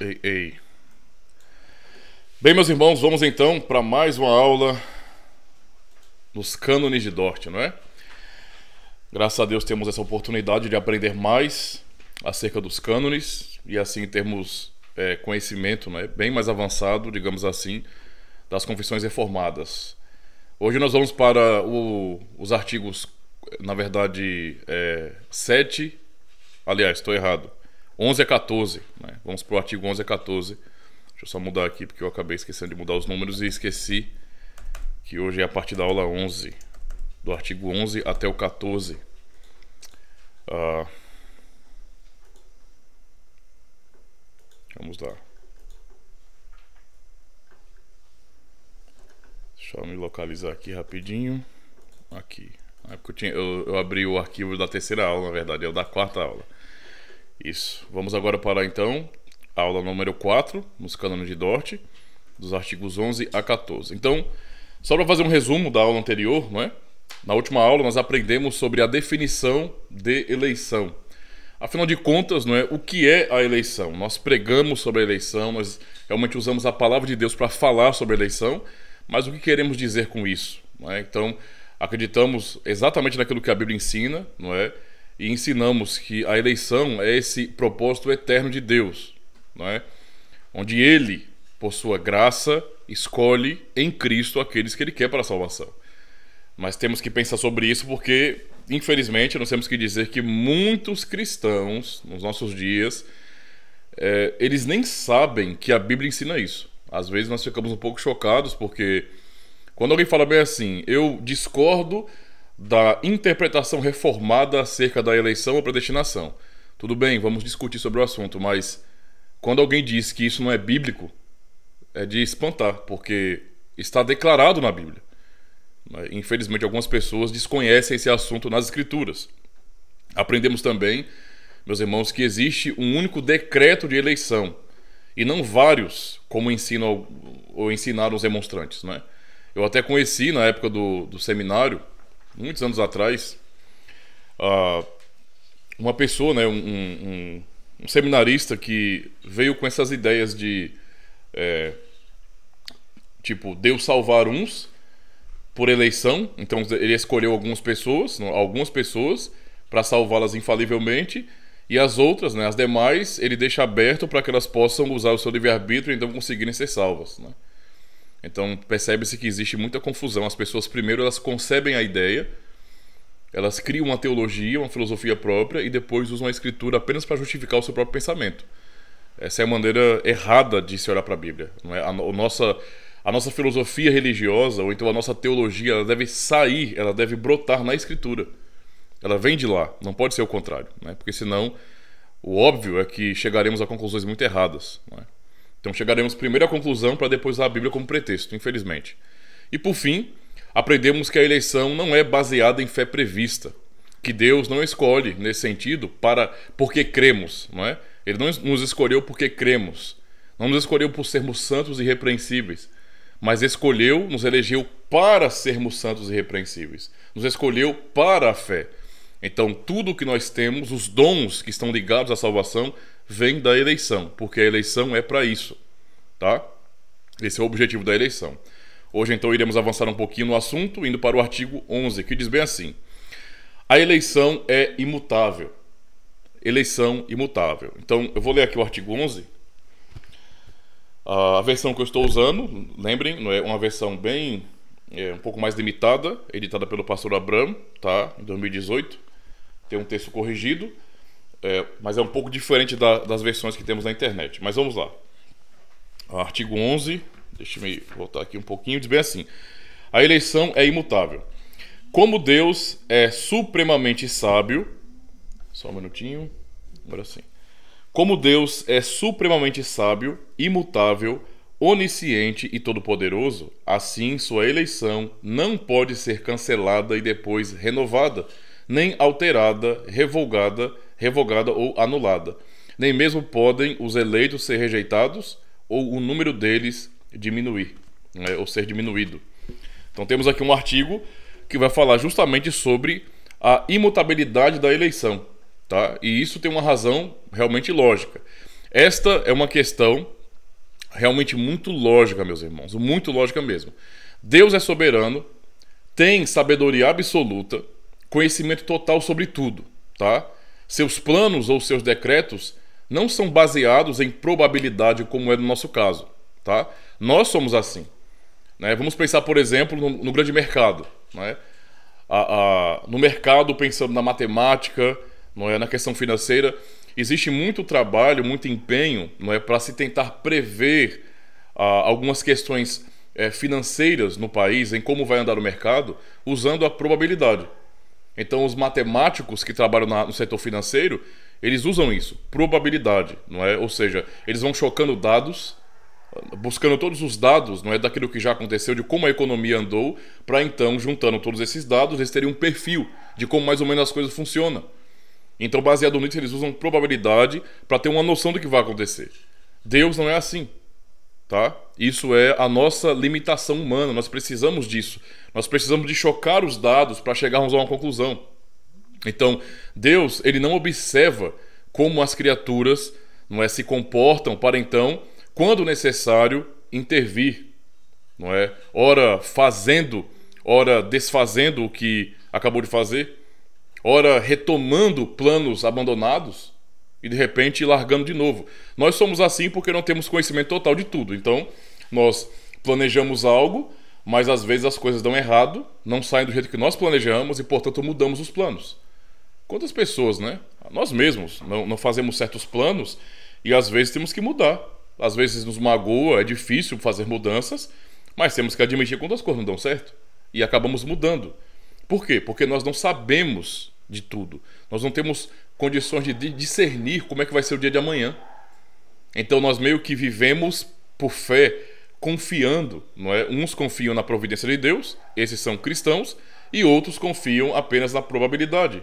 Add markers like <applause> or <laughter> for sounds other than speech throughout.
Ei, ei. Bem, meus irmãos, vamos então para mais uma aula nos cânones de Dort, não é? Graças a Deus temos essa oportunidade de aprender mais acerca dos cânones e assim termos é, conhecimento é, bem mais avançado, digamos assim, das confissões reformadas. Hoje nós vamos para o, os artigos, na verdade, é, 7. Aliás, estou errado. 11 a 14. Né? Vamos para o artigo 11 a 14. Deixa eu só mudar aqui porque eu acabei esquecendo de mudar os números e esqueci que hoje é a partir da aula 11, do artigo 11 até o 14. Uh, ah, vamos lá. Deixa eu me localizar aqui rapidinho. Aqui. É eu, tinha, eu, eu abri o arquivo da terceira aula, na verdade, é o da quarta aula. Isso. Vamos agora para então a aula número 4, nos cânones de Dort, dos artigos 11 a 14. Então, só para fazer um resumo da aula anterior, não é? Na última aula nós aprendemos sobre a definição de eleição. Afinal de contas, não é? O que é a eleição? Nós pregamos sobre a eleição, nós realmente usamos a palavra de Deus para falar sobre a eleição, mas o que queremos dizer com isso? É? Então, acreditamos exatamente naquilo que a Bíblia ensina, não é? e ensinamos que a eleição é esse propósito eterno de Deus, é, onde Ele, por sua graça, escolhe em Cristo aqueles que Ele quer para a salvação. Mas temos que pensar sobre isso porque, infelizmente, nós temos que dizer que muitos cristãos, nos nossos dias, é, eles nem sabem que a Bíblia ensina isso. Às vezes nós ficamos um pouco chocados porque quando alguém fala bem assim, eu discordo da interpretação reformada acerca da eleição ou predestinação. Tudo bem, vamos discutir sobre o assunto, mas quando alguém diz que isso não é bíblico, é de espantar, porque está declarado na Bíblia. Né, infelizmente, algumas pessoas desconhecem esse assunto nas Escrituras. Aprendemos também, meus irmãos, que existe um único decreto de eleição e não vários, como ensinam ou ensinaram os demonstrantes. Né? Eu até conheci na época do, do seminário muitos anos atrás, uh, uma pessoa, né, um, um, um, seminarista que veio com essas ideias de é, tipo Deus salvar uns por eleição, então ele escolheu algumas pessoas, algumas pessoas para salvá-las infalivelmente e as outras, né, as demais, ele deixa aberto para que elas possam usar o seu livre arbítrio e então conseguirem ser salvas, né? Então percebe-se que existe muita confusão. As pessoas primeiro elas concebem a ideia, elas criam uma teologia, uma filosofia própria e depois usam a escritura apenas para justificar o seu próprio pensamento. Essa é a maneira errada de se olhar para a Bíblia. Não é? a, o nossa, a nossa filosofia religiosa, ou então a nossa teologia, ela deve sair, ela deve brotar na escritura. Ela vem de lá, não pode ser o contrário. Né? Porque senão, o óbvio é que chegaremos a conclusões muito erradas. Não é? Então chegaremos primeiro à conclusão para depois usar a Bíblia como pretexto, infelizmente. E por fim, aprendemos que a eleição não é baseada em fé prevista, que Deus não escolhe nesse sentido para porque cremos, não é? Ele não nos escolheu porque cremos, não nos escolheu por sermos santos e irrepreensíveis, mas escolheu, nos elegeu para sermos santos e irrepreensíveis. Nos escolheu para a fé. Então, tudo que nós temos, os dons que estão ligados à salvação, vem da eleição, porque a eleição é para isso, tá? Esse é o objetivo da eleição. Hoje, então, iremos avançar um pouquinho no assunto, indo para o artigo 11, que diz bem assim: A eleição é imutável. Eleição imutável. Então, eu vou ler aqui o artigo 11. A versão que eu estou usando, lembrem, é uma versão bem é, um pouco mais limitada, editada pelo pastor Abram, tá? Em 2018. Tem um texto corrigido. É, mas é um pouco diferente da, das versões que temos na internet. Mas vamos lá. Artigo 11, deixa eu voltar aqui um pouquinho, diz bem assim: a eleição é imutável. Como Deus é supremamente sábio, só um minutinho, agora sim. Como Deus é supremamente sábio, imutável, onisciente e todo-poderoso, assim sua eleição não pode ser cancelada e depois renovada, nem alterada, revogada revogada ou anulada. Nem mesmo podem os eleitos ser rejeitados ou o número deles diminuir, né, ou ser diminuído. Então temos aqui um artigo que vai falar justamente sobre a imutabilidade da eleição, tá? E isso tem uma razão realmente lógica. Esta é uma questão realmente muito lógica, meus irmãos, muito lógica mesmo. Deus é soberano, tem sabedoria absoluta, conhecimento total sobre tudo, tá? Seus planos ou seus decretos não são baseados em probabilidade, como é no nosso caso. Tá? Nós somos assim. Né? Vamos pensar, por exemplo, no, no grande mercado. Né? A, a, no mercado, pensando na matemática, não é? na questão financeira, existe muito trabalho, muito empenho não é? para se tentar prever a, algumas questões é, financeiras no país, em como vai andar o mercado, usando a probabilidade. Então, os matemáticos que trabalham na, no setor financeiro, eles usam isso, probabilidade, não é? Ou seja, eles vão chocando dados, buscando todos os dados, não é, daquilo que já aconteceu, de como a economia andou, para então juntando todos esses dados, eles terem um perfil de como mais ou menos as coisas funcionam. Então, baseado nisso, eles usam probabilidade para ter uma noção do que vai acontecer. Deus não é assim, tá? Isso é a nossa limitação humana, nós precisamos disso. Nós precisamos de chocar os dados para chegarmos a uma conclusão. Então, Deus, ele não observa como as criaturas não é, se comportam para então, quando necessário, intervir, não é? Ora fazendo, ora desfazendo o que acabou de fazer, ora retomando planos abandonados e de repente largando de novo. Nós somos assim porque não temos conhecimento total de tudo. Então, nós planejamos algo, mas às vezes as coisas dão errado, não saem do jeito que nós planejamos e, portanto, mudamos os planos. Quantas pessoas, né? Nós mesmos não, não fazemos certos planos e às vezes temos que mudar. Às vezes nos magoa, é difícil fazer mudanças, mas temos que admitir quando as coisas não dão certo e acabamos mudando. Por quê? Porque nós não sabemos de tudo. Nós não temos condições de discernir como é que vai ser o dia de amanhã. Então nós meio que vivemos por fé, confiando, não é? Uns confiam na providência de Deus, esses são cristãos, e outros confiam apenas na probabilidade.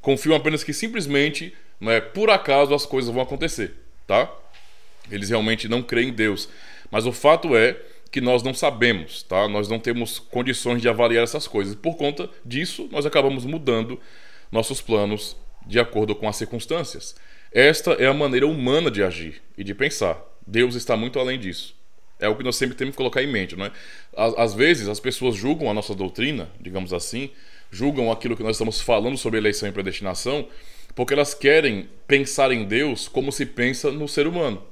Confiam apenas que simplesmente, não é, por acaso as coisas vão acontecer, tá? Eles realmente não creem em Deus. Mas o fato é que nós não sabemos, tá? Nós não temos condições de avaliar essas coisas. Por conta disso, nós acabamos mudando nossos planos de acordo com as circunstâncias. Esta é a maneira humana de agir e de pensar. Deus está muito além disso. É o que nós sempre temos que colocar em mente, não é? Às, às vezes as pessoas julgam a nossa doutrina, digamos assim, julgam aquilo que nós estamos falando sobre eleição e predestinação, porque elas querem pensar em Deus como se pensa no ser humano,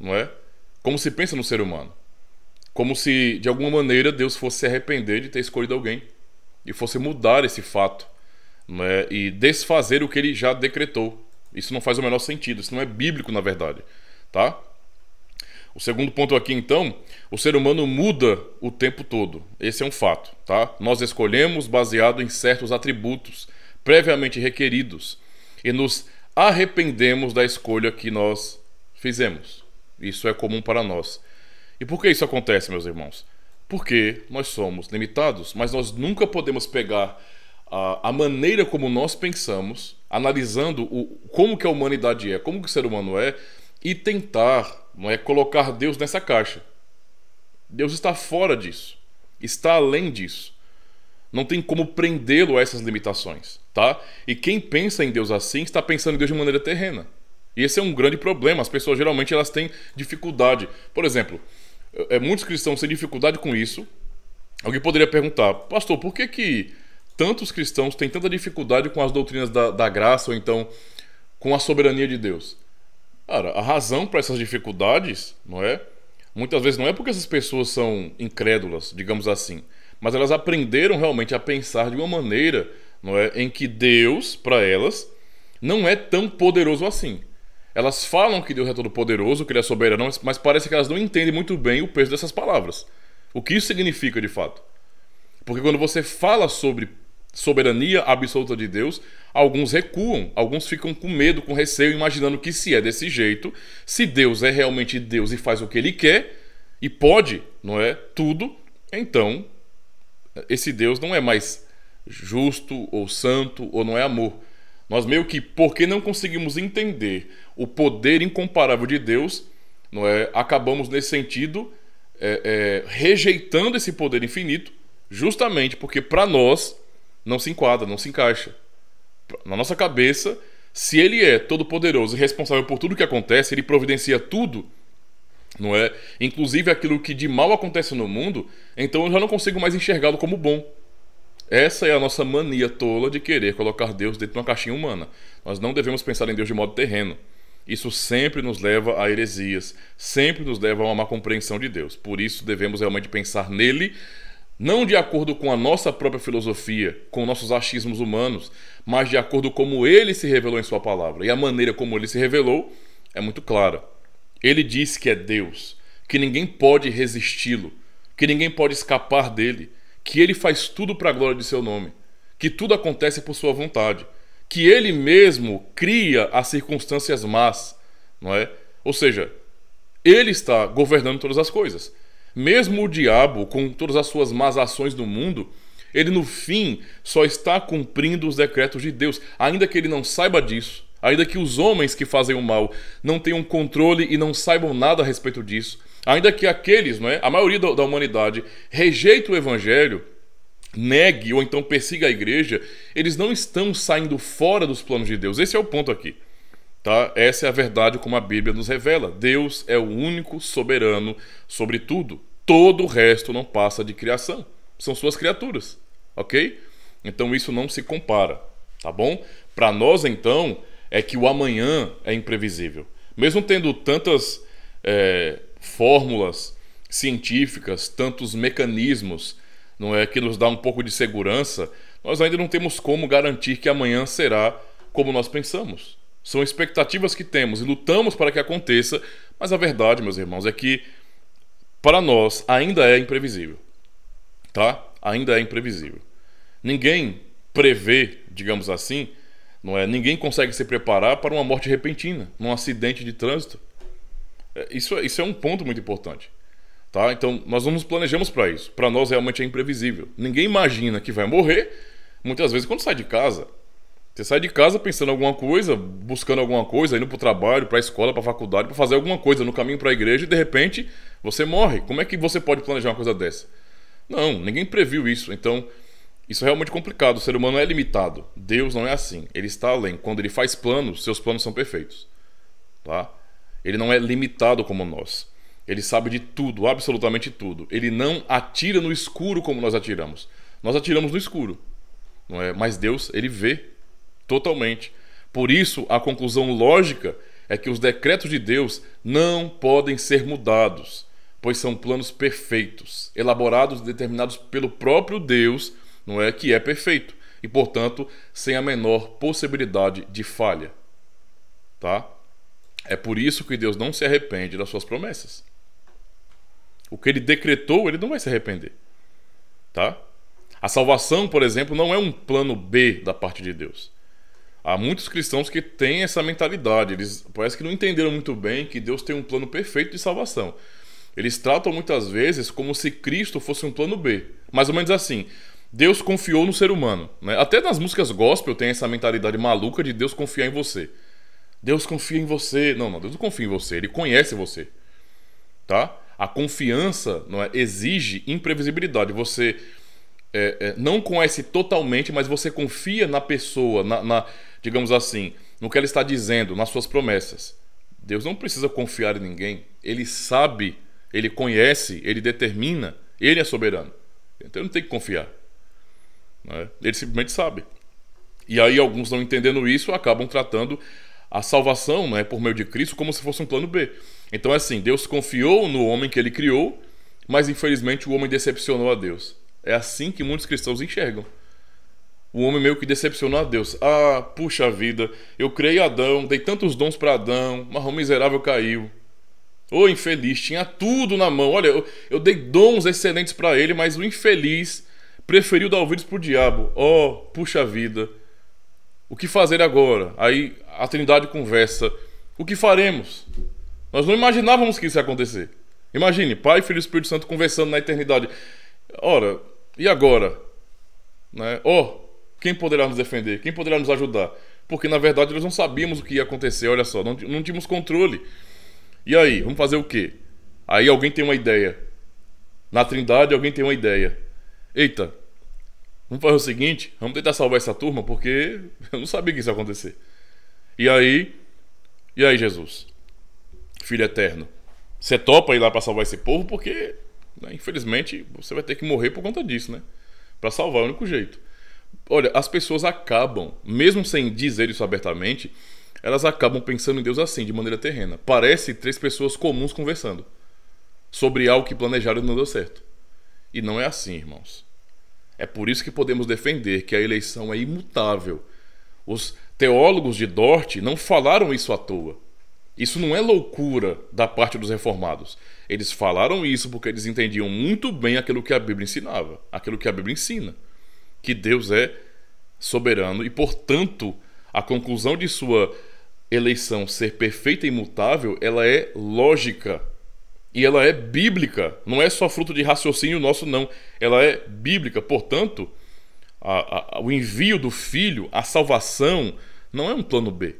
não é? Como se pensa no ser humano. Como se, de alguma maneira, Deus fosse se arrepender de ter escolhido alguém e fosse mudar esse fato não é? e desfazer o que ele já decretou. Isso não faz o menor sentido, isso não é bíblico, na verdade. Tá? O segundo ponto aqui, então, o ser humano muda o tempo todo. Esse é um fato, tá? Nós escolhemos baseado em certos atributos previamente requeridos e nos arrependemos da escolha que nós fizemos. Isso é comum para nós. E por que isso acontece, meus irmãos? Porque nós somos limitados, mas nós nunca podemos pegar a, a maneira como nós pensamos, analisando o, como que a humanidade é, como que o ser humano é, e tentar não é colocar Deus nessa caixa. Deus está fora disso. Está além disso. Não tem como prendê-lo a essas limitações, tá? E quem pensa em Deus assim está pensando em Deus de maneira terrena. E esse é um grande problema. As pessoas geralmente elas têm dificuldade. Por exemplo, é, é, muitos cristãos têm dificuldade com isso. Alguém poderia perguntar, pastor, por que que tantos cristãos têm tanta dificuldade com as doutrinas da, da graça ou então com a soberania de Deus? Cara, a razão para essas dificuldades, não é? Muitas vezes não é porque essas pessoas são incrédulas, digamos assim, mas elas aprenderam realmente a pensar de uma maneira, não é, em que Deus para elas não é tão poderoso assim. Elas falam que Deus é todo poderoso, que ele é soberano, mas parece que elas não entendem muito bem o peso dessas palavras. O que isso significa de fato? Porque quando você fala sobre soberania absoluta de Deus, alguns recuam, alguns ficam com medo, com receio, imaginando que se é desse jeito, se Deus é realmente Deus e faz o que ele quer e pode, não é? Tudo, então esse Deus não é mais justo ou santo ou não é amor. Nós meio que porque não conseguimos entender o poder incomparável de Deus, não é? Acabamos nesse sentido é, é, rejeitando esse poder infinito, justamente porque para nós não se enquadra, não se encaixa. Na nossa cabeça, se ele é todo poderoso e responsável por tudo que acontece, ele providencia tudo, não é? Inclusive aquilo que de mal acontece no mundo, então eu já não consigo mais enxergá-lo como bom. Essa é a nossa mania tola de querer colocar Deus dentro de uma caixinha humana. Nós não devemos pensar em Deus de modo terreno. Isso sempre nos leva a heresias, sempre nos leva a uma má compreensão de Deus. Por isso devemos realmente pensar nele não de acordo com a nossa própria filosofia, com nossos achismos humanos, mas de acordo como ele se revelou em sua palavra. E a maneira como ele se revelou é muito clara. Ele diz que é Deus, que ninguém pode resisti-lo, que ninguém pode escapar dele, que ele faz tudo para a glória de seu nome, que tudo acontece por sua vontade, que ele mesmo cria as circunstâncias más, não é? Ou seja, ele está governando todas as coisas. Mesmo o diabo, com todas as suas más ações no mundo, ele no fim só está cumprindo os decretos de Deus, ainda que ele não saiba disso, ainda que os homens que fazem o mal não tenham controle e não saibam nada a respeito disso, ainda que aqueles, não é, a maioria da humanidade rejeite o evangelho, negue ou então persiga a igreja, eles não estão saindo fora dos planos de Deus. Esse é o ponto aqui. Tá? Essa é a verdade como a Bíblia nos revela. Deus é o único soberano sobre tudo. Todo o resto não passa de criação. São suas criaturas, ok? Então isso não se compara, tá bom? Para nós então é que o amanhã é imprevisível. Mesmo tendo tantas é, fórmulas científicas, tantos mecanismos, não é que nos dá um pouco de segurança, nós ainda não temos como garantir que amanhã será como nós pensamos. São expectativas que temos e lutamos para que aconteça, mas a verdade, meus irmãos, é que para nós ainda é imprevisível. Tá? Ainda é imprevisível. Ninguém prevê, digamos assim, não é? Ninguém consegue se preparar para uma morte repentina, num acidente de trânsito. É, isso, é, isso é um ponto muito importante. Tá? Então, nós não nos planejamos para isso. Para nós, realmente é imprevisível. Ninguém imagina que vai morrer. Muitas vezes, quando sai de casa, você sai de casa pensando alguma coisa, buscando alguma coisa, indo para o trabalho, para a escola, para a faculdade, para fazer alguma coisa no caminho para a igreja e de repente você morre. Como é que você pode planejar uma coisa dessa? Não, ninguém previu isso. Então, isso é realmente complicado. O ser humano é limitado. Deus não é assim. Ele está além. Quando ele faz planos, seus planos são perfeitos. Tá? Ele não é limitado como nós. Ele sabe de tudo, absolutamente tudo. Ele não atira no escuro como nós atiramos. Nós atiramos no escuro. Não é? Mas Deus, ele vê Totalmente. Por isso, a conclusão lógica é que os decretos de Deus não podem ser mudados, pois são planos perfeitos, elaborados e determinados pelo próprio Deus, não é que é perfeito, e portanto, sem a menor possibilidade de falha. Tá? É por isso que Deus não se arrepende das suas promessas. O que ele decretou, ele não vai se arrepender. Tá? A salvação, por exemplo, não é um plano B da parte de Deus há muitos cristãos que têm essa mentalidade. Eles parece que não entenderam muito bem que Deus tem um plano perfeito de salvação. Eles tratam muitas vezes como se Cristo fosse um plano B. Mais ou menos assim. Deus confiou no ser humano. Né? Até nas músicas gospel tem essa mentalidade maluca de Deus confiar em você. Deus confia em você. Não, não, Deus não confia em você. Ele conhece você. Tá? A confiança não é, exige imprevisibilidade. Você é, é, não conhece totalmente, mas você confia na pessoa, na, na, digamos assim, no que ela está dizendo, nas suas promessas. Deus não precisa confiar em ninguém. Ele sabe, ele conhece, ele determina, ele é soberano. Então ele não tem que confiar. Né? Ele simplesmente sabe. E aí alguns não entendendo isso acabam tratando a salvação né, por meio de Cristo como se fosse um plano B. Então é assim, Deus confiou no homem que ele criou, mas infelizmente o homem decepcionou a Deus. É assim que muitos cristãos enxergam o homem meio que decepcionou a Deus. Ah, puxa vida, eu criei Adão, dei tantos dons para Adão, mas o miserável caiu. Ô oh, infeliz, tinha tudo na mão. Olha, eu, eu dei dons excelentes para ele, mas o infeliz preferiu dar ouvidos pro diabo. Ó, oh, puxa vida. O que fazer agora? Aí a Trindade conversa. O que faremos? Nós não imaginávamos que isso ia acontecer. Imagine, Pai, Filho e Espírito Santo conversando na eternidade. Ora, e agora? Né? oh, quem poderá nos defender? Quem poderá nos ajudar? Porque na verdade nós não sabíamos o que ia acontecer, olha só, não, não tínhamos controle. E aí, vamos fazer o quê? Aí alguém tem uma ideia. Na Trindade alguém tem uma ideia. Eita, vamos fazer o seguinte, vamos tentar salvar essa turma porque <laughs> eu não sabia que isso ia acontecer. E aí, e aí Jesus, Filho eterno, você topa ir lá para salvar esse povo porque, né, infelizmente, você vai ter que morrer por conta disso, né? Para salvar é o único jeito. Olha, as pessoas acabam, mesmo sem dizer isso abertamente, elas acabam pensando em Deus assim, de maneira terrena. Parece três pessoas comuns conversando sobre algo que planejaram e não deu certo. E não é assim, irmãos. É por isso que podemos defender que a eleição é imutável. Os teólogos de Dort não falaram isso à toa. Isso não é loucura da parte dos reformados. Eles falaram isso porque eles entendiam muito bem aquilo que a Bíblia ensinava, aquilo que a Bíblia ensina que Deus é soberano e, portanto, a conclusão de sua eleição ser perfeita e imutável, ela é lógica. E ela é bíblica, não é só fruto de raciocínio nosso, não. Ela é bíblica, portanto, a, a, o envio do filho, a salvação, não é um plano B.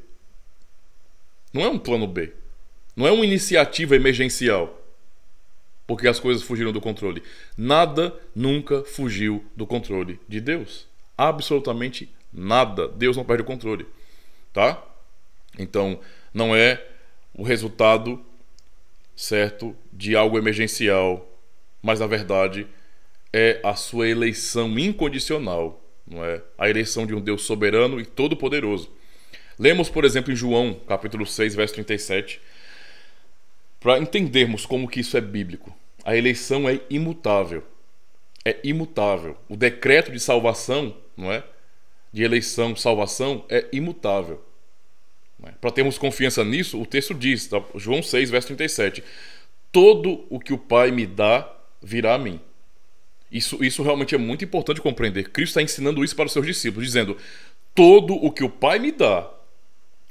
Não é um plano B. Não é uma iniciativa emergencial porque as coisas fugiram do controle. Nada nunca fugiu do controle de Deus. Absolutamente nada. Deus não perde o controle, tá? Então, não é o resultado certo de algo emergencial, mas na verdade é a sua eleição incondicional, não é? A eleição de um Deus soberano e todo-poderoso. Lemos, por exemplo, em João, capítulo 6, verso 37, para entendermos como que isso é bíblico, a eleição é imutável. É imutável. O decreto de salvação, não é? De eleição, salvação é imutável. É? Para termos confiança nisso, o texto diz, tá? João 6, verso 37: Todo o que o Pai me dá virá a mim. Isso, isso realmente é muito importante compreender. Cristo está ensinando isso para os seus discípulos, dizendo: Todo o que o Pai me dá,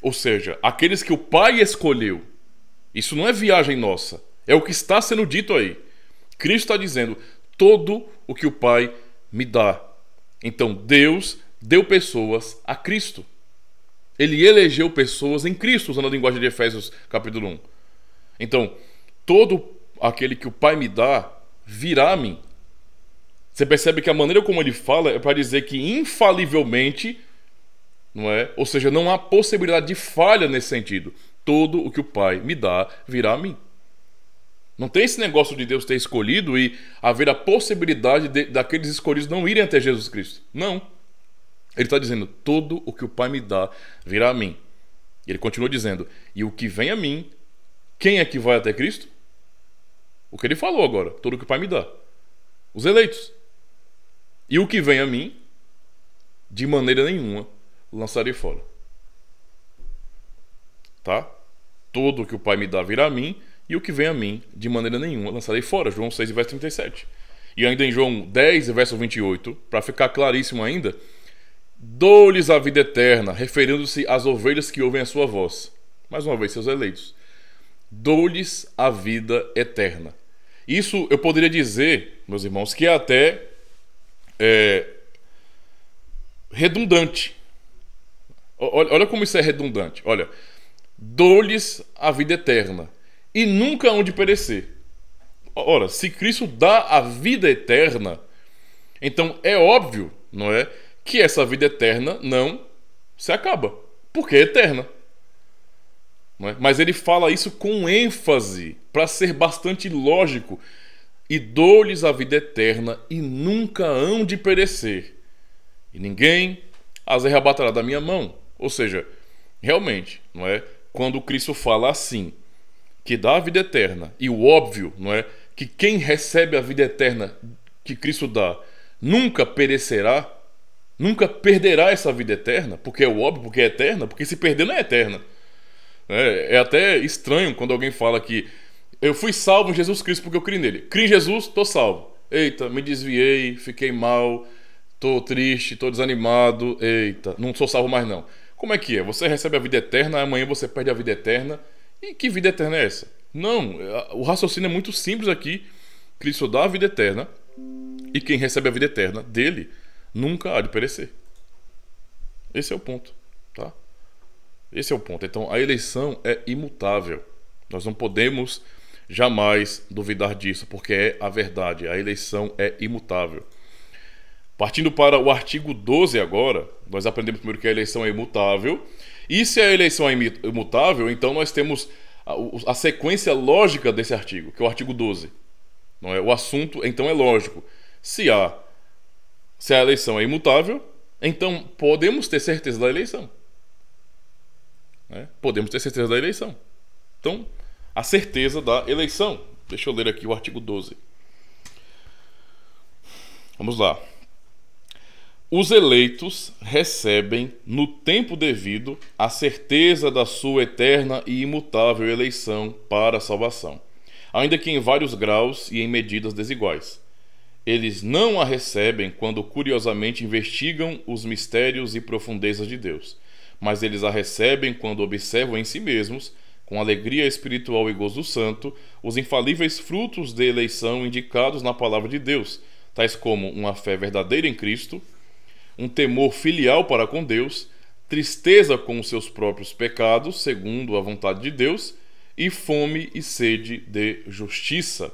ou seja, aqueles que o Pai escolheu, isso não é viagem nossa. É o que está sendo dito aí. Cristo está dizendo: todo o que o Pai me dá. Então Deus deu pessoas a Cristo. Ele elegeu pessoas em Cristo, usando a linguagem de Efésios capítulo 1. Então, todo aquele que o Pai me dá virá a mim. Você percebe que a maneira como ele fala é para dizer que infalivelmente, não é? Ou seja, não há possibilidade de falha nesse sentido. Todo o que o Pai me dá virá a mim. Não tem esse negócio de Deus ter escolhido e haver a possibilidade de, daqueles escolhidos não irem até Jesus Cristo. Não. Ele está dizendo: todo o que o Pai me dá virá a mim. E ele continua dizendo: e o que vem a mim, quem é que vai até Cristo? O que ele falou agora: tudo o que o Pai me dá. Os eleitos. E o que vem a mim, de maneira nenhuma lançarei fora. Tá? Todo o que o Pai me dá virá a mim, e o que vem a mim, de maneira nenhuma, lançarei fora. João 6, verso 37. E ainda em João 10, verso 28, para ficar claríssimo ainda, dou-lhes a vida eterna, referindo-se às ovelhas que ouvem a sua voz. Mais uma vez, seus eleitos. Dou-lhes a vida eterna. Isso eu poderia dizer, meus irmãos, que é até é, redundante. Olha, olha como isso é redundante. Olha, dou-lhes a vida eterna, e nunca hão de perecer. Ora, se Cristo dá a vida eterna, então é óbvio, não é, que essa vida eterna não se acaba, porque é eterna. É? Mas ele fala isso com ênfase, para ser bastante lógico. E dou-lhes a vida eterna, e nunca hão de perecer, e ninguém as arrebatará da minha mão. Ou seja, realmente, não é? quando Cristo fala assim, que dá a vida eterna, e o óbvio, não é? Que quem recebe a vida eterna que Cristo dá nunca perecerá, nunca perderá essa vida eterna, porque é óbvio, porque é eterna, porque se perder não é eterna. É, é até estranho quando alguém fala que eu fui salvo em Jesus Cristo porque eu criei nele. Criei em Jesus, estou salvo. Eita, me desviei, fiquei mal, estou triste, estou desanimado. Eita, não sou salvo mais não. Como é que é? Você recebe a vida eterna, amanhã você perde a vida eterna. E que vida eterna é essa? Não, o raciocínio é muito simples aqui. Cristo dá a vida eterna e quem recebe a vida eterna dele nunca há de perecer. Esse é o ponto, tá? Esse é o ponto. Então, a eleição é imutável. Nós não podemos jamais duvidar disso, porque é a verdade. A eleição é imutável. Partindo para o artigo 12 agora, nós aprendemos primeiro que a eleição é imutável. E se a eleição é imutável, então nós temos a, a sequência lógica desse artigo, que é o artigo 12. Não é? O assunto, então, é lógico. Se a, se a eleição é imutável, então podemos ter certeza da eleição. Né? Podemos ter certeza da eleição. Então, a certeza da eleição. Deixa eu ler aqui o artigo 12. Vamos lá. Os eleitos recebem, no tempo devido, a certeza da sua eterna e imutável eleição para a salvação, ainda que em vários graus e em medidas desiguais. Eles não a recebem quando curiosamente investigam os mistérios e profundezas de Deus, mas eles a recebem quando observam em si mesmos, com alegria espiritual e gozo santo, os infalíveis frutos de eleição indicados na palavra de Deus, tais como uma fé verdadeira em Cristo, um temor filial para com Deus, tristeza com os seus próprios pecados, segundo a vontade de Deus, e fome e sede de justiça.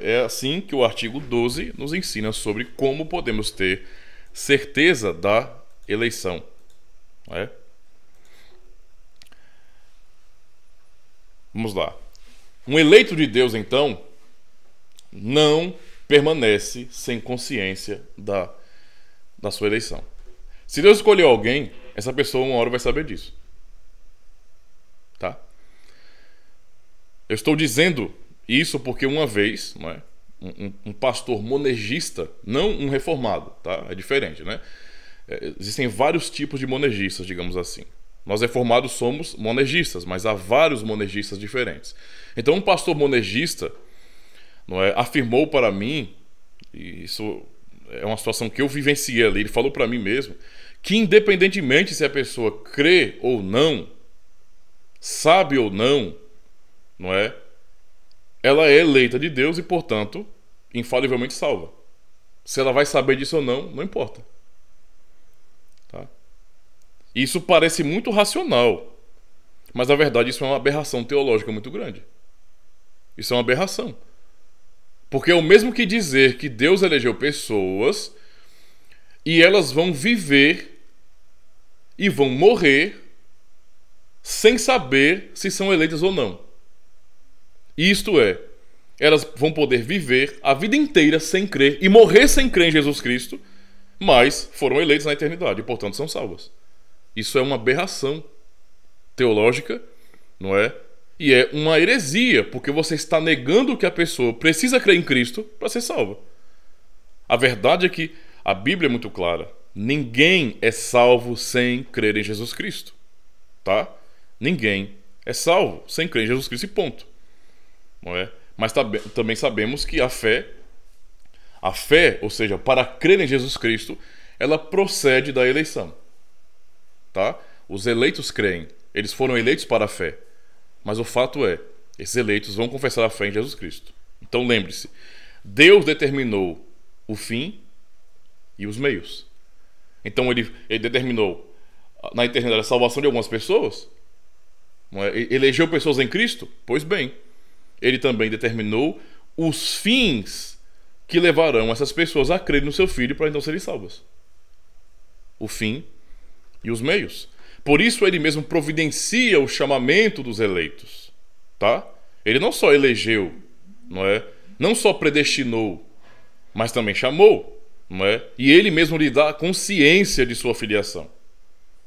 É? é assim que o artigo 12 nos ensina sobre como podemos ter certeza da eleição. É? Vamos lá. Um eleito de Deus, então, não permanece sem consciência da eleição da sua eleição. Se Deus escolheu alguém, essa pessoa uma hora vai saber disso. Tá? Eu estou dizendo isso porque uma vez, não é? Um, um, pastor monegista, não um reformado, tá? É diferente, né? É, existem vários tipos de monegistas, digamos assim. Nós reformados somos monegistas, mas há vários monegistas diferentes. Então, um pastor monegista não é, afirmou para mim, e isso é uma situação que eu vivenciei ali, ele falou para mim mesmo, que independentemente se a pessoa crê ou não, sabe ou não, não é? Ela é eleita de Deus e, portanto, infalivelmente salva. Se ela vai saber disso ou não, não importa. Tá? Isso parece muito racional, mas na verdade isso é uma aberração teológica muito grande. Isso é uma aberração. Porque é o mesmo que dizer que Deus elegeu pessoas e elas vão viver e vão morrer sem saber se são eleitas ou não. Isto é, elas vão poder viver a vida inteira sem crer e morrer sem crer em Jesus Cristo, mas foram eleitas na eternidade e, portanto, são salvas. Isso é uma aberração teológica, não é? E é uma heresia, porque você está negando que a pessoa precisa crer em Cristo para ser salva. A verdade é que a Bíblia é muito clara. Ninguém é salvo sem crer em Jesus Cristo. Tá? Ninguém é salvo sem crer em Jesus Cristo e ponto. Não é? Mas também sabemos que a fé, a fé, ou seja, para crer em Jesus Cristo, ela procede da eleição. Tá? Os eleitos creem, eles foram eleitos para a fé. Mas o fato é, esses eleitos vão confessar a fé em Jesus Cristo. Então lembre-se, Deus determinou o fim e os meios. Então ele, ele determinou na eternidade a salvação de algumas pessoas, é? elegeu pessoas em Cristo? Pois bem, ele também determinou os fins que levarão essas pessoas a crer no seu filho para então serem salvas. O fim e os meios. Por isso ele mesmo providencia o chamamento dos eleitos, tá? Ele não só elegeu, não é? Não só predestinou, mas também chamou, não é? E ele mesmo lhe dá consciência de sua filiação,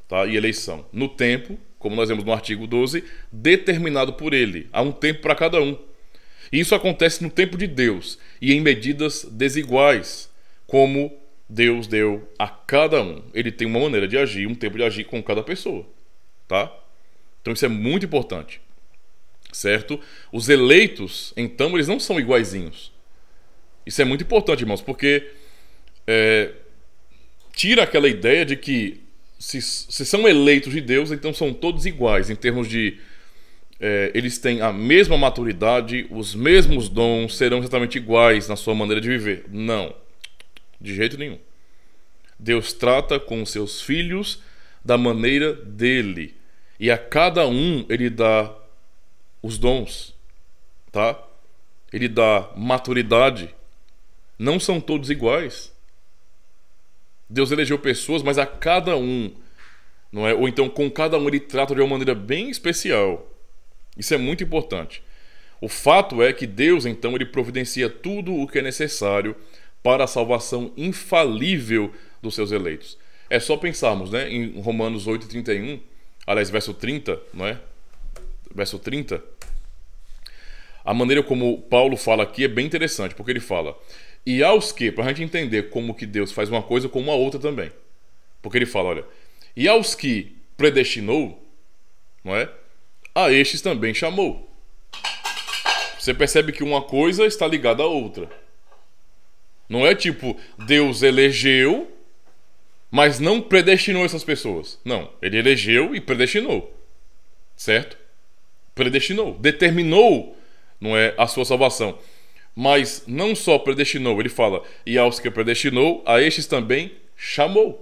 tá? E eleição no tempo, como nós vemos no artigo 12, determinado por ele, há um tempo para cada um. E isso acontece no tempo de Deus e em medidas desiguais, como Deus deu a cada um. Ele tem uma maneira de agir, um tempo de agir com cada pessoa, tá? Então isso é muito importante, certo? Os eleitos, então, eles não são iguaizinhos. Isso é muito importante, irmãos, porque é, tira aquela ideia de que se, se, são eleitos de Deus, então são todos iguais em termos de é, eles têm a mesma maturidade, os mesmos dons, serão exatamente iguais na sua maneira de viver. Não. De jeito nenhum. Deus trata com os seus filhos da maneira dele. E a cada um ele dá os dons, tá? Ele dá maturidade. Não são todos iguais. Deus elegeu pessoas, mas a cada um, não é? Ou então com cada um ele trata de uma maneira bem especial. Isso é muito importante. O fato é que Deus então ele providencia tudo o que é necessário para a salvação infalível dos seus eleitos. É só pensarmos, né, em Romanos 8:31, aliás, verso 30, não é? Verso 30. A maneira como Paulo fala aqui é bem interessante, porque ele fala: "E aos que", para a gente entender como que Deus faz uma coisa com uma outra também. Porque ele fala, olha, "E aos que predestinou", não é? "A estes também chamou". Você percebe que uma coisa está ligada à outra. Não é tipo, Deus elegeu, mas não predestinou essas pessoas. Não, ele elegeu e predestinou. Certo? Predestinou, determinou, não é a sua salvação. Mas não só predestinou, ele fala, e aos que predestinou, a estes também chamou.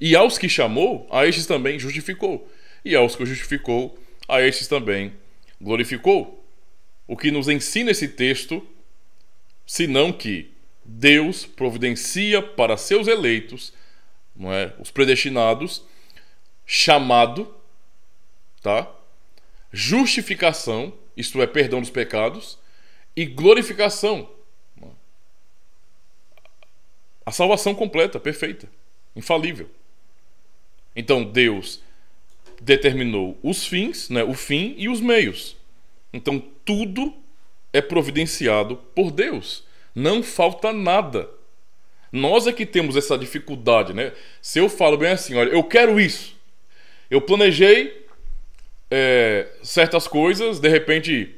E aos que chamou, a estes também justificou. E aos que justificou, a estes também glorificou. O que nos ensina esse texto senão que Deus providencia para seus eleitos, não é, os predestinados, chamado, tá? Justificação, isto é, perdão dos pecados, e glorificação, é? a salvação completa, perfeita, infalível. Então Deus determinou os fins, né, o fim e os meios. Então tudo é providenciado por Deus. Não falta nada. Nós é que temos essa dificuldade, né? Se eu falo bem assim, olha, eu quero isso. Eu planejei é, certas coisas, de repente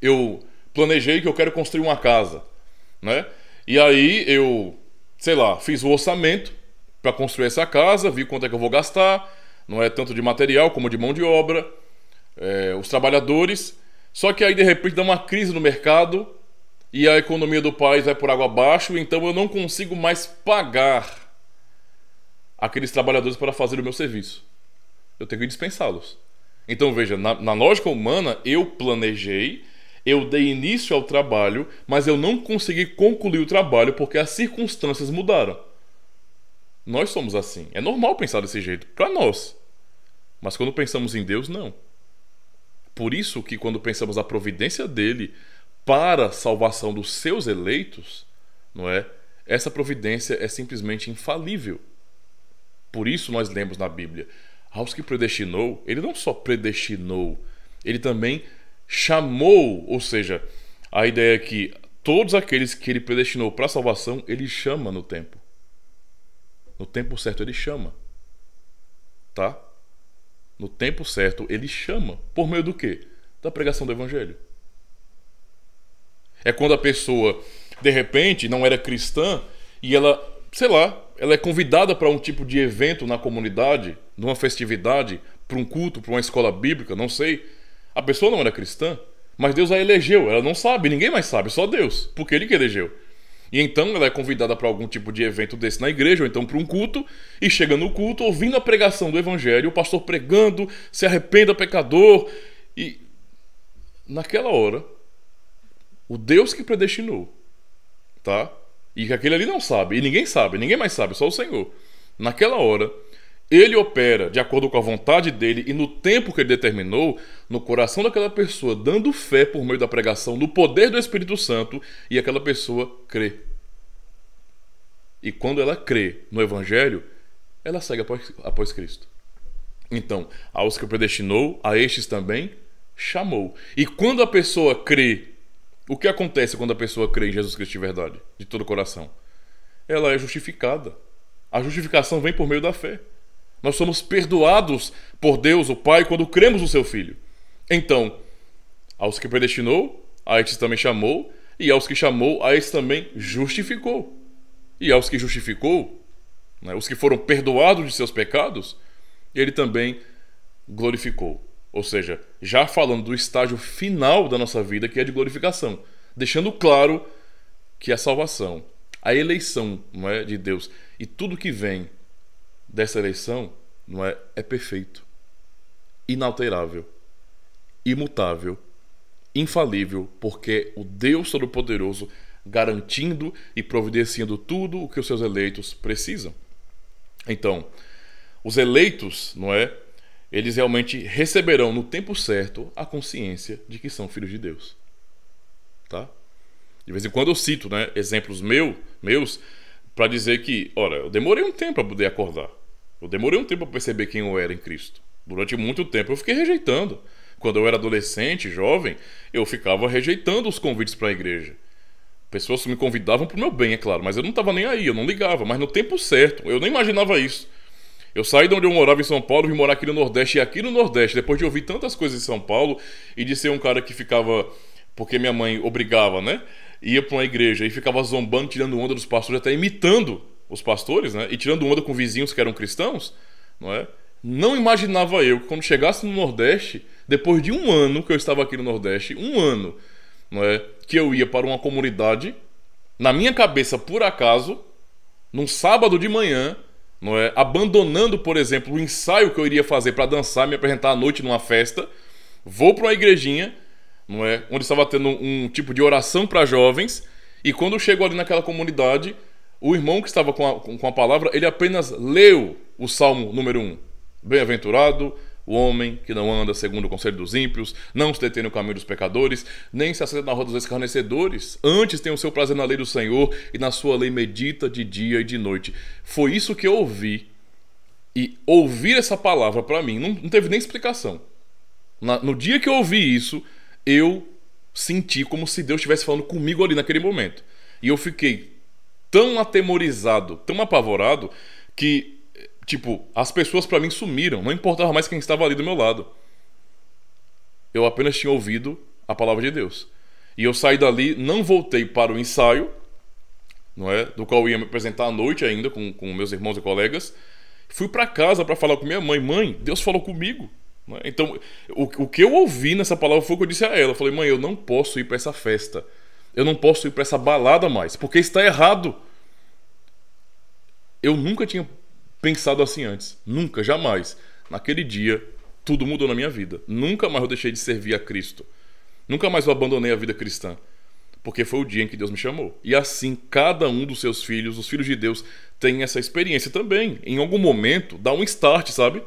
eu planejei que eu quero construir uma casa, né? E aí eu, sei lá, fiz o orçamento para construir essa casa, vi quanto é que eu vou gastar, não é tanto de material como de mão de obra, é, os trabalhadores. Só que aí de repente dá uma crise no mercado e a economia do país vai por água abaixo, então eu não consigo mais pagar aqueles trabalhadores para fazer o meu serviço. Eu tenho que dispensá-los. Então veja, na, na lógica humana, eu planejei, eu dei início ao trabalho, mas eu não consegui concluir o trabalho porque as circunstâncias mudaram. Nós somos assim. É normal pensar desse jeito para nós. Mas quando pensamos em Deus, não. Por isso que quando pensamos na providência dele para a salvação dos seus eleitos, não é? Essa providência é simplesmente infalível. Por isso nós lemos na Bíblia, aos que predestinou, ele não só predestinou, ele também chamou, ou seja, a ideia é que todos aqueles que ele predestinou para a salvação, ele chama no tempo. No tempo certo ele chama. Tá? no tempo certo, ele chama. Por meio do quê? Da pregação do evangelho. É quando a pessoa, de repente, não era cristã e ela, sei lá, ela é convidada para um tipo de evento na comunidade, numa festividade, para um culto, para uma escola bíblica, não sei. A pessoa não era cristã, mas Deus a elegeu. Ela não sabe, ninguém mais sabe, só Deus, porque ele que elegeu. E então ela é convidada para algum tipo de evento desse na igreja, ou então para um culto, e chega no culto, ouvindo a pregação do evangelho, o pastor pregando, se arrependa, pecador. E naquela hora, o Deus que predestinou, tá? E que aquele ali não sabe, e ninguém sabe, ninguém mais sabe, só o Senhor. Naquela hora, ele opera de acordo com a vontade dele e no tempo que ele determinou no coração daquela pessoa, dando fé por meio da pregação no poder do Espírito Santo e aquela pessoa crê. E quando ela crê no Evangelho, ela segue após, após Cristo. Então, aos que predestinou, a estes também chamou. E quando a pessoa crê, o que acontece quando a pessoa crê em Jesus Cristo de verdade, de todo o coração? Ela é justificada. A justificação vem por meio da fé. Nós somos perdoados por Deus, o Pai, quando cremos no seu Filho. Então, aos que predestinou, a estes também chamou, e aos que chamou, a estes também justificou. E aos que justificou, né, os que foram perdoados de seus pecados, ele também glorificou. Ou seja, já falando do estágio final da nossa vida, que é de glorificação, deixando claro que a salvação, a eleição não é, de Deus e tudo que vem dessa eleição não é, é perfeito, inalterável, imutável, infalível, porque o Deus Todo-Poderoso garantindo e providenciando tudo o que os seus eleitos precisam. Então, os eleitos, não é? Eles realmente receberão no tempo certo a consciência de que são filhos de Deus. Tá? De vez em quando eu cito, né, exemplos meu, meus para dizer que, olha, eu demorei um tempo para poder acordar. Eu demorei um tempo para perceber quem eu era em Cristo. Durante muito tempo eu fiquei rejeitando. Quando eu era adolescente, jovem, eu ficava rejeitando os convites para a igreja. Pessoas me convidavam para o meu bem, é claro, mas eu não estava nem aí, eu não ligava, mas no tempo certo, eu nem imaginava isso. Eu saí de onde eu morava em São Paulo, vim morar aqui no Nordeste, e aqui no Nordeste, depois de ouvir tantas coisas em São Paulo e de ser um cara que ficava. porque minha mãe obrigava, né? Ia para uma igreja e ficava zombando, tirando onda dos pastores, até imitando os pastores, né? E tirando onda com vizinhos que eram cristãos, não é? Não imaginava eu que quando chegasse no Nordeste, depois de um ano que eu estava aqui no Nordeste, um ano, não é? Que eu ia para uma comunidade, na minha cabeça, por acaso, num sábado de manhã, não é? Abandonando, por exemplo, o ensaio que eu iria fazer para dançar, me apresentar à noite numa festa, vou para uma igrejinha, não é? Onde estava tendo um tipo de oração para jovens, e quando eu chego ali naquela comunidade, o irmão que estava com a, com a palavra, ele apenas leu o Salmo número 1. Bem-aventurado o homem que não anda segundo o conselho dos ímpios, não se detém no caminho dos pecadores, nem se assenta na roda dos escarnecedores. Antes tem o seu prazer na lei do Senhor e na sua lei medita de dia e de noite. Foi isso que eu ouvi. E ouvir essa palavra para mim não, não, teve nem explicação. Na, no dia que eu ouvi isso, eu senti como se Deus estivesse falando comigo ali naquele momento. E eu fiquei tão atemorizado, tão apavorado, que, tipo, as pessoas para mim sumiram, não importava mais quem estava ali do meu lado. Eu apenas tinha ouvido a palavra de Deus. E eu saí dali, não voltei para o ensaio, não é? Do qual eu ia me apresentar à noite ainda com, com meus irmãos e colegas. Fui para casa para falar com minha mãe: Mãe, Deus falou comigo. É? Então, o, o que eu ouvi nessa palavra foi o que eu disse a ela: Eu falei, mãe, eu não posso ir para essa festa eu não posso ir para essa balada mais, porque está errado. Eu nunca tinha pensado assim antes, nunca, jamais. Naquele dia, tudo mudou na minha vida. Nunca mais eu deixei de servir a Cristo. Nunca mais eu abandonei a vida cristã, porque foi o dia em que Deus me chamou. E assim, cada um dos seus filhos, os filhos de Deus, tem essa experiência também. Em algum momento, dá um start, sabe?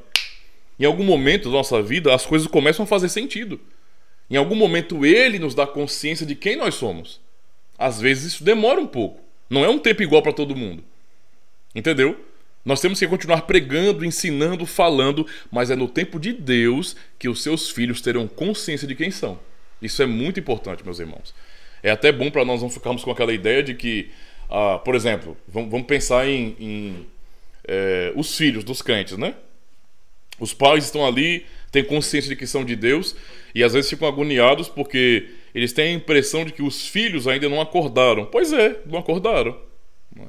Em algum momento da nossa vida, as coisas começam a fazer sentido. Em algum momento ele nos dá consciência de quem nós somos. Às vezes isso demora um pouco. Não é um tempo igual para todo mundo. Entendeu? Nós temos que continuar pregando, ensinando, falando, mas é no tempo de Deus que os seus filhos terão consciência de quem são. Isso é muito importante, meus irmãos. É até bom para nós não ficarmos com aquela ideia de que, ah, por exemplo, vamos, pensar em, em é, os filhos dos crentes, né? Os pais estão ali têm consciência de que são de Deus e às vezes ficam agoniados porque eles têm a impressão de que os filhos ainda não acordaram. Pois é, não acordaram.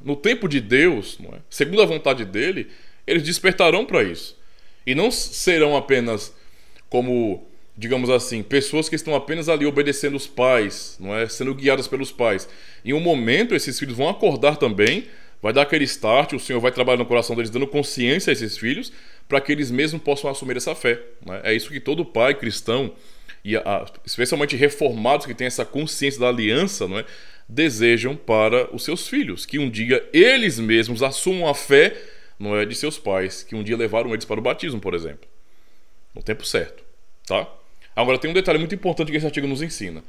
No tempo de Deus, é? segundo a vontade dele, eles despertarão para isso. E não serão apenas como, digamos assim, pessoas que estão apenas ali obedecendo os pais, não é? Sendo guiadas pelos pais. Em um momento, esses filhos vão acordar também, vai dar aquele start, o Senhor vai trabalhar no coração deles, dando consciência a esses filhos, para que eles mesmos possam assumir essa fé. Né? É isso que todo pai cristão, e a, especialmente reformados que têm essa consciência da aliança, não é? desejam para os seus filhos, que um dia eles mesmos assumam a fé não é de seus pais, que um dia levaram eles para o batismo, por exemplo. No tempo certo, tá? Agora tem um detalhe muito importante que esse artigo nos ensina.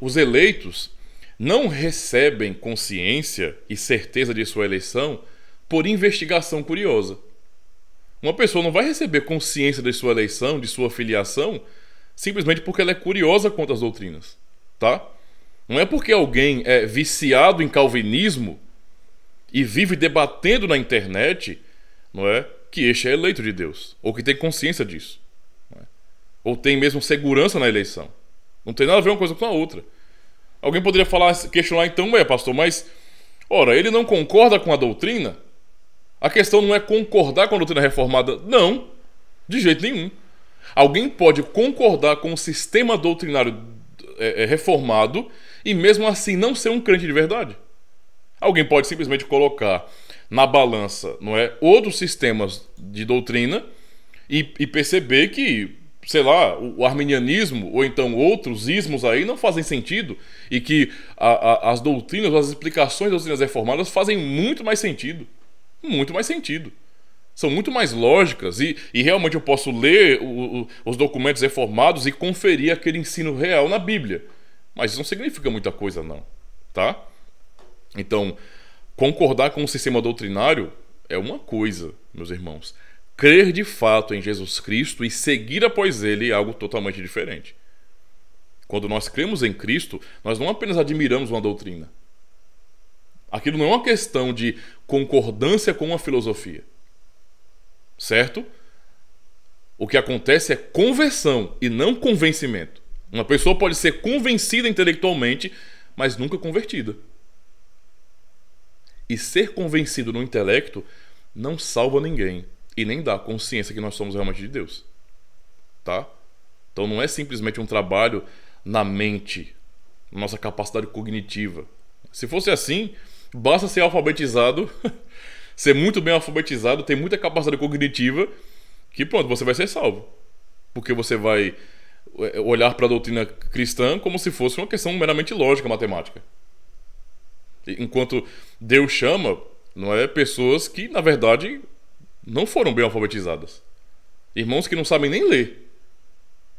Os eleitos não recebem consciência e certeza de sua eleição por investigação curiosa. Uma pessoa não vai receber consciência de sua eleição, de sua filiação, simplesmente porque ela é curiosa quanto às doutrinas, tá? Não é porque alguém é viciado em calvinismo e vive debatendo na internet, não é, que este é eleito de Deus ou que tem consciência disso, é? ou tem mesmo segurança na eleição. Não tem nada a ver uma coisa com a outra. Alguém poderia falar, questionar então, é pastor, mas ora ele não concorda com a doutrina? A questão não é concordar com a doutrina reformada, não, de jeito nenhum. Alguém pode concordar com o sistema doutrinário é, é, reformado e mesmo assim não ser um crente de verdade. Alguém pode simplesmente colocar na balança, não é, outros sistemas de doutrina e, e perceber que sei lá, o arminianismo ou então outros ismos aí não fazem sentido e que a, a, as doutrinas, as explicações das doutrinas reformadas fazem muito mais sentido muito mais sentido. São muito mais lógicas e, e realmente eu posso ler o, o, os documentos reformados e conferir aquele ensino real na Bíblia. Mas isso não significa muita coisa, não. Tá? Então, concordar com o sistema doutrinário é uma coisa, meus irmãos. Crer de fato em Jesus Cristo e seguir após ele é algo totalmente diferente. Quando nós cremos em Cristo, nós não apenas admiramos uma doutrina, Aquilo não é uma questão de concordância com a filosofia. Certo? O que acontece é conversão e não convencimento. Uma pessoa pode ser convencida intelectualmente, mas nunca convertida. E ser convencido no intelecto não salva ninguém e nem dá consciência que nós somos realmente de Deus. Tá? Então não é simplesmente um trabalho na mente, na nossa capacidade cognitiva. Se fosse assim, Basta ser alfabetizado, <laughs> ser muito bem alfabetizado, ter muita capacidade cognitiva, que pronto, você vai ser salvo. Porque você vai é, olhar para a doutrina cristã como se fosse uma questão meramente lógica, matemática. Enquanto Deus chama, não é pessoas que, na verdade, não foram bem alfabetizadas. Irmãos que não sabem nem ler.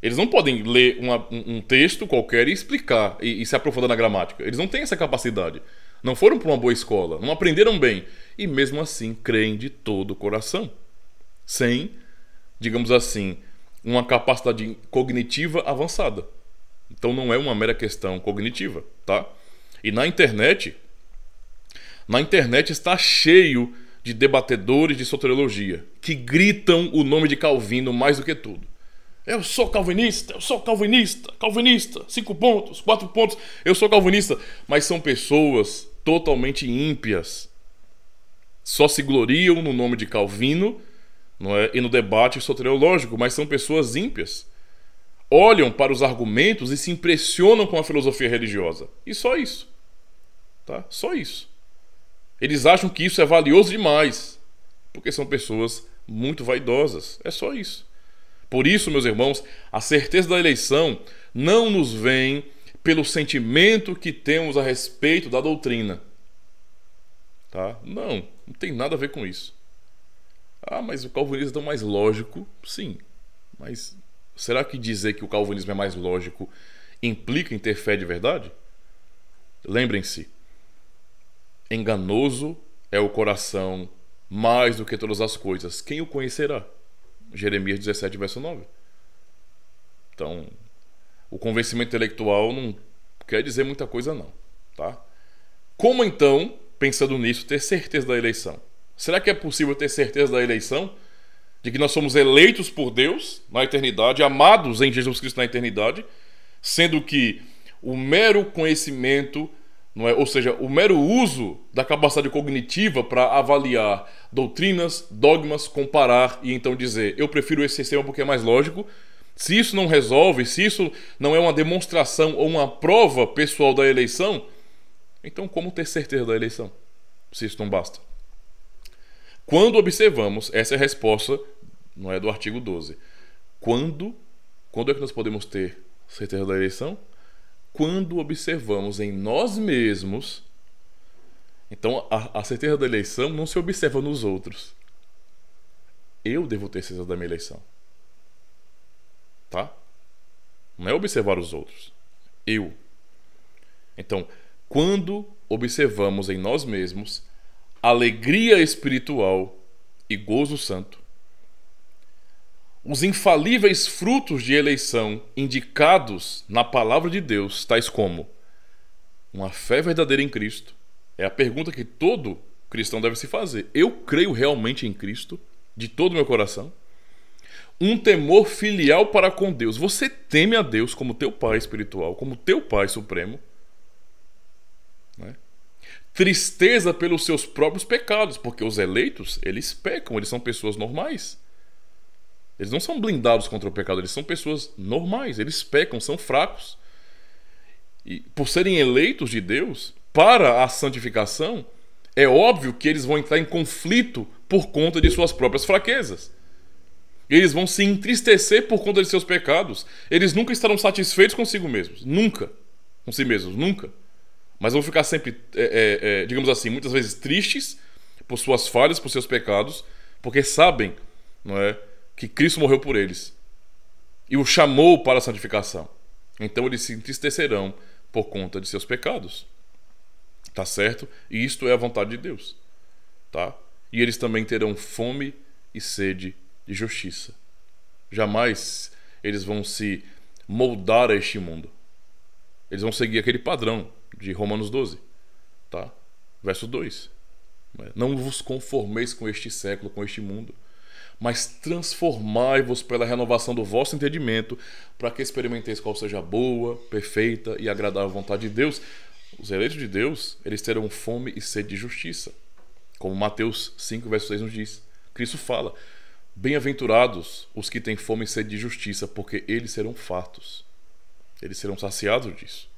Eles não podem ler uma, um, texto qualquer e explicar e, e se aprofundar na gramática. Eles não têm essa capacidade não foram para uma boa escola, não aprenderam bem e mesmo assim creem de todo o coração, sem, digamos assim, uma capacidade cognitiva avançada. Então não é uma mera questão cognitiva, tá? E na internet, na internet está cheio de debatedores de soteriologia que gritam o nome de Calvino mais do que tudo. Eu sou calvinista, eu sou calvinista, calvinista, cinco pontos, quatro pontos, eu sou calvinista. Mas são pessoas totalmente ímpias. Só se gloriam no nome de Calvino não é? e no debate soteriológico, mas são pessoas ímpias. Olham para os argumentos e se impressionam com a filosofia religiosa. E só isso. Tá? Só isso. Eles acham que isso é valioso demais, porque são pessoas muito vaidosas. É só isso. Por isso, meus irmãos, a certeza da eleição não nos vem pelo sentimento que temos a respeito da doutrina. Tá? Não, não tem nada a ver com isso. Ah, mas o calvinismo é mais lógico? Sim. Mas será que dizer que o calvinismo é mais lógico implica em ter fé de verdade? Lembrem-se, enganoso é o coração mais do que todas as coisas. Quem o conhecerá? Jeremias 17, verso 9. Então, o convencimento intelectual não quer dizer muita coisa, não. Tá? Como então, pensando nisso, ter certeza da eleição? Será que é possível ter certeza da eleição? De que nós somos eleitos por Deus na eternidade, amados em Jesus Cristo na eternidade, sendo que o mero conhecimento, não é, ou seja, o mero uso da capacidade cognitiva para avaliar doutrinas, dogmas, comparar e então dizer, eu prefiro esse sistema porque é mais lógico, se isso não resolve, se isso não é uma demonstração ou uma prova pessoal da eleição, então como ter certeza da eleição? Se isso não basta. Quando observamos, essa é a resposta, não é do artigo 12. Quando, quando é que nós podemos ter certeza da eleição? Quando observamos em nós mesmos. Então, a, a certeza da eleição não se observa nos outros. Eu devo ter certeza da minha eleição tá? Não é observar os outros. Eu. Então, quando observamos em nós mesmos alegria espiritual e gozo santo, os infalíveis frutos de eleição indicados na palavra de Deus, tais como uma fé verdadeira em Cristo, é a pergunta que todo cristão deve se fazer. Eu creio realmente em Cristo de todo o meu coração? um temor filial para com Deus. Você teme a Deus como teu pai espiritual, como teu pai supremo. Né? Tristeza pelos seus próprios pecados, porque os eleitos, eles pecam, eles são pessoas normais. Eles não são blindados contra o pecado, eles são pessoas normais, eles pecam, são fracos. E por serem eleitos de Deus para a santificação, é óbvio que eles vão entrar em conflito por conta de suas próprias fraquezas. Eles vão se entristecer por conta de seus pecados. Eles nunca estarão satisfeitos consigo mesmos. Nunca. Com si mesmos, nunca. Mas vão ficar sempre, é, é, é, digamos assim, muitas vezes tristes por suas falhas, por seus pecados, porque sabem não é, que Cristo morreu por eles e o chamou para a santificação. Então eles se entristecerão por conta de seus pecados. Tá certo? E isto é a vontade de Deus. Tá? E eles também terão fome e sede de justiça. Jamais eles vão se moldar a este mundo. Eles vão seguir aquele padrão de Romanos 12, tá? Verso 2. Não vos conformeis com este século, com este mundo, mas transformai-vos pela renovação do vosso entendimento, para que experimenteis qual seja a boa, perfeita e agradável vontade de Deus. Os eleitos de Deus, eles terão fome e sede de justiça. Como Mateus 5, verso 6 nos diz. Cristo fala: Bem-aventurados os que têm fome e sede de justiça, porque eles serão fartos. Eles serão saciados disso.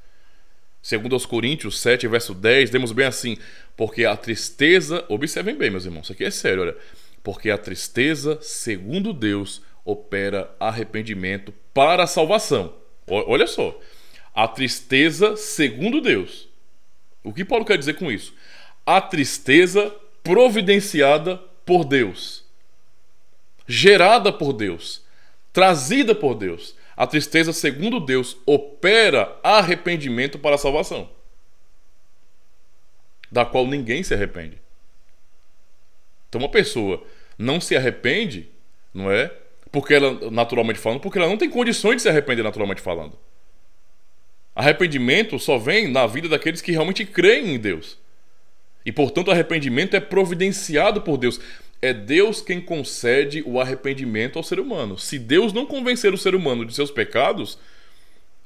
Segundo aos Coríntios 7, verso 10, demos bem assim, porque a tristeza, observem bem, meus irmãos, isso aqui é sério, olha, porque a tristeza, segundo Deus, opera arrependimento para a salvação. Olha só, a tristeza, segundo Deus. O que Paulo quer dizer com isso? A tristeza providenciada por Deus gerada por Deus, trazida por Deus. A tristeza, segundo Deus, opera arrependimento para a salvação, da qual ninguém se arrepende. Então, uma pessoa não se arrepende, não é? Porque ela, naturalmente falando, porque ela não tem condições de se arrepender, naturalmente falando. Arrependimento só vem na vida daqueles que realmente creem em Deus. E portanto, arrependimento é providenciado por Deus é Deus quem concede o arrependimento ao ser humano. Se Deus não convencer o ser humano de seus pecados,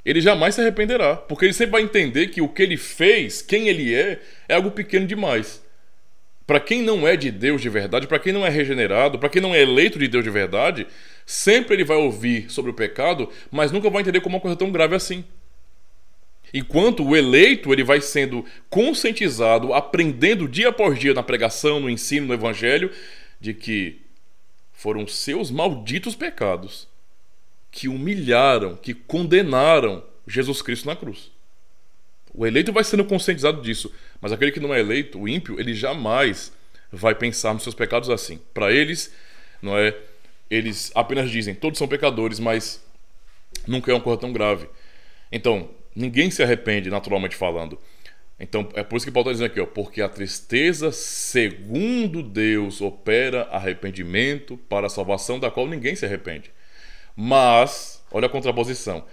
ele jamais se arrependerá, porque ele sempre vai entender que o que ele fez, quem ele é, é algo pequeno demais. Para quem não é de Deus de verdade, para quem não é regenerado, para quem não é eleito de Deus de verdade, sempre ele vai ouvir sobre o pecado, mas nunca vai entender como uma coisa tão grave assim. Enquanto o eleito ele vai sendo conscientizado, aprendendo dia após dia na pregação, no ensino, no evangelho, de que foram seus malditos pecados que humilharam, que condenaram Jesus Cristo na cruz. O eleito vai sendo conscientizado disso, mas aquele que não é eleito, o ímpio, ele jamais vai pensar nos seus pecados assim. Para eles, não é? Eles apenas dizem, todos são pecadores, mas nunca é uma coisa tão grave. Então, ninguém se arrepende, naturalmente falando. Então é por isso que Paulo está dizendo aqui, ó, porque a tristeza, segundo Deus, opera arrependimento para a salvação, da qual ninguém se arrepende. Mas, olha a contraposição,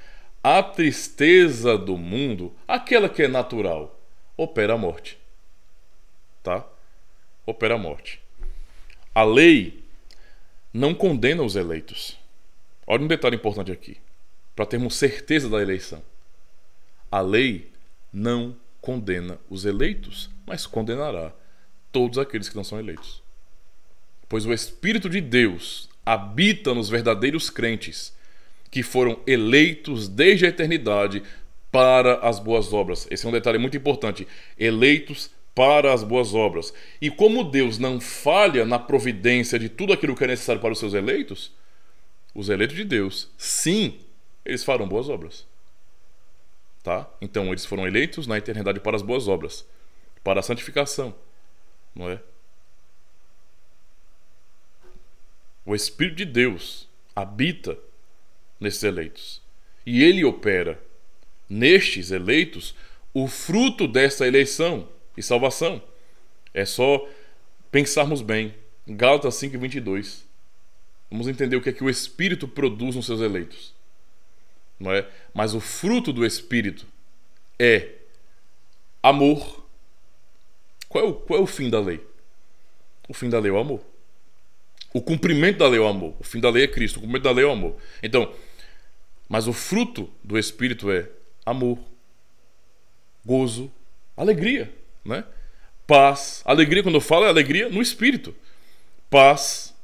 a tristeza do mundo, aquela que é natural, opera a morte. Tá? Opera a morte. A lei não condena os eleitos. Olha um detalhe importante aqui, para termos certeza da eleição. A lei não condena condena os eleitos, mas condenará todos aqueles que não são eleitos. Pois o Espírito de Deus habita nos verdadeiros crentes, que foram eleitos desde a eternidade para as boas obras. Esse é um detalhe muito importante. Eleitos para as boas obras. E como Deus não falha na providência de tudo aquilo que é necessário para os seus eleitos, os eleitos de Deus, sim, eles farão boas obras tá? Então eles foram eleitos na né, eternidade para as boas obras, para a santificação, não é? O Espírito de Deus habita nesses eleitos e ele opera nestes eleitos o fruto dessa eleição e salvação. É só pensarmos bem. Gálatas 5:22. Vamos entender o que é que o Espírito produz nos seus eleitos não é? Mas o fruto do Espírito é amor. Qual é, o, qual é o fim da lei? O fim da lei é o amor. O cumprimento da lei é o amor. O fim da lei é Cristo. O cumprimento da lei é o amor. Então, mas o fruto do Espírito é amor, gozo, alegria, né? Paz. Alegria, quando eu falo, é alegria no Espírito. Paz,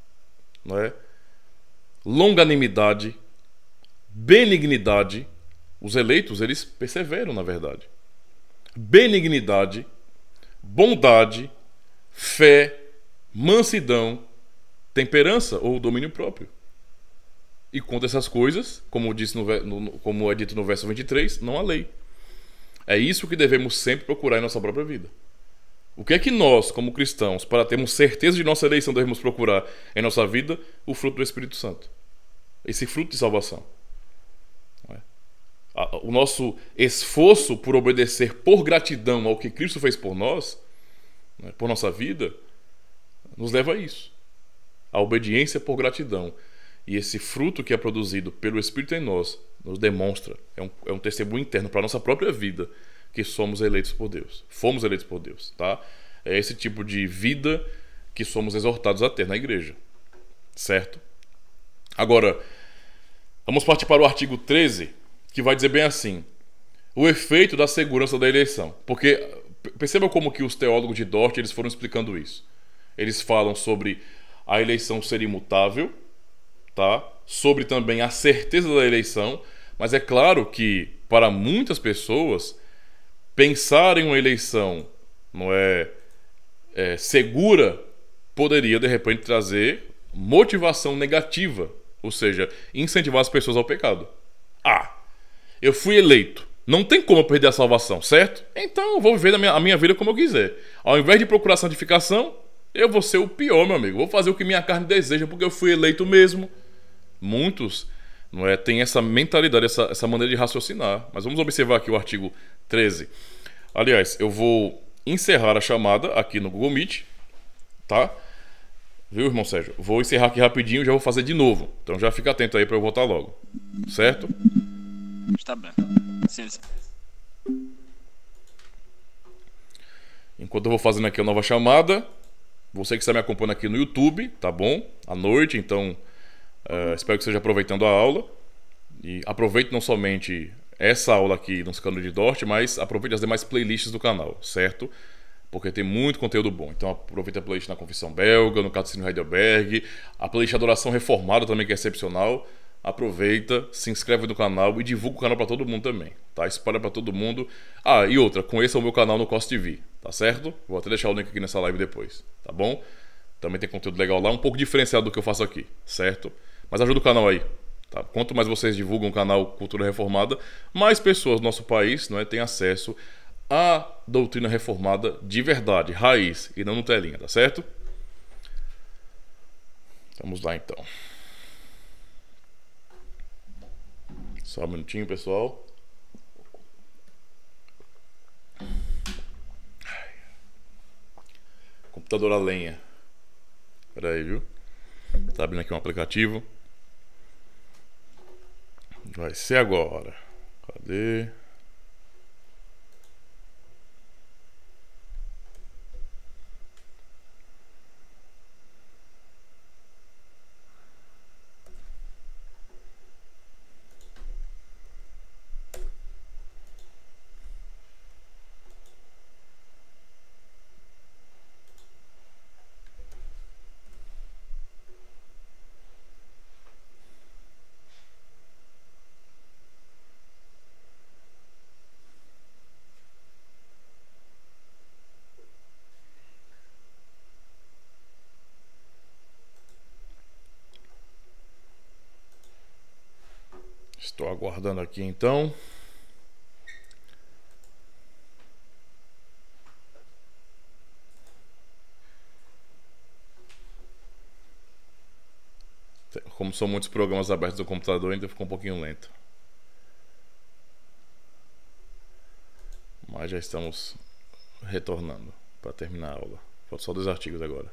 é longanimidade, benignidade, os eleitos, eles perseveram, na verdade. Benignidade, bondade, fé, mansidão, temperança ou domínio próprio. E contra essas coisas, como, disse no, no, como é dito no verso 23, não há lei. É isso que devemos sempre procurar em nossa própria vida. O que é que nós, como cristãos, para termos certeza de nossa eleição, devemos procurar em nossa vida? O fruto do Espírito Santo. Esse fruto de salvação o nosso esforço por obedecer por gratidão ao que Cristo fez por nós, né, por nossa vida, nos leva a isso. A obediência por gratidão. E esse fruto que é produzido pelo Espírito em nós nos demonstra, é um, é um testemunho interno para a nossa própria vida, que somos eleitos por Deus. Fomos eleitos por Deus, tá? É esse tipo de vida que somos exortados a ter na igreja, certo? Agora, vamos partir para o artigo 13 que vai dizer bem assim: o efeito da segurança da eleição. Porque perceba como que os teólogos de Dort eles foram explicando isso. Eles falam sobre a eleição ser imutável, tá? Sobre também a certeza da eleição, mas é claro que para muitas pessoas pensar em uma eleição não é, é segura poderia de repente trazer motivação negativa, ou seja, incentivar as pessoas ao pecado. Ah, eu fui eleito. Não tem como eu perder a salvação, certo? Então eu vou viver a minha, a minha vida como eu quiser. Ao invés de procurar santificação, eu vou ser o pior, meu amigo. Vou fazer o que minha carne deseja, porque eu fui eleito mesmo. Muitos não é, têm essa mentalidade, essa, essa maneira de raciocinar. Mas vamos observar aqui o artigo 13. Aliás, eu vou encerrar a chamada aqui no Google Meet, tá? Viu, irmão Sérgio? Vou encerrar aqui rapidinho, e já vou fazer de novo. Então já fica atento aí para eu voltar logo. Certo? Está bem. Sim, sim. Enquanto eu vou fazendo aqui a nova chamada, você que está me acompanhando aqui no YouTube, tá bom? À noite, então uh, espero que esteja aproveitando a aula. E aproveite não somente essa aula aqui nos canais de Dort, mas aproveite as demais playlists do canal, certo? Porque tem muito conteúdo bom. Então aproveite a playlist na Confissão Belga, no Catecismo Heidelberg, a playlist Adoração Reformada também, que é excepcional aproveita, se inscreve no canal e divulga o canal para todo mundo também, tá? Espalha para todo mundo. Ah, e outra, conheça é o meu canal no Costv, TV, tá certo? Vou até deixar o link aqui nessa live depois, tá bom? Também tem conteúdo legal lá, um pouco diferenciado do que eu faço aqui, certo? Mas ajuda o canal aí, tá? Quanto mais vocês divulgam o canal Cultura Reformada, mais pessoas do nosso país não é, têm acesso à doutrina reformada de verdade, raiz, e não no telinha, tá certo? Vamos lá então. Só um minutinho, pessoal. Computador a lenha. Pera aí, viu? Tá abrindo aqui um aplicativo. Vai ser agora. Cadê? rodando aqui então. Como são muitos programas abertos no computador, ainda ficou um pouquinho lento. Mas já estamos retornando para terminar a aula. Faltam só dois artigos agora.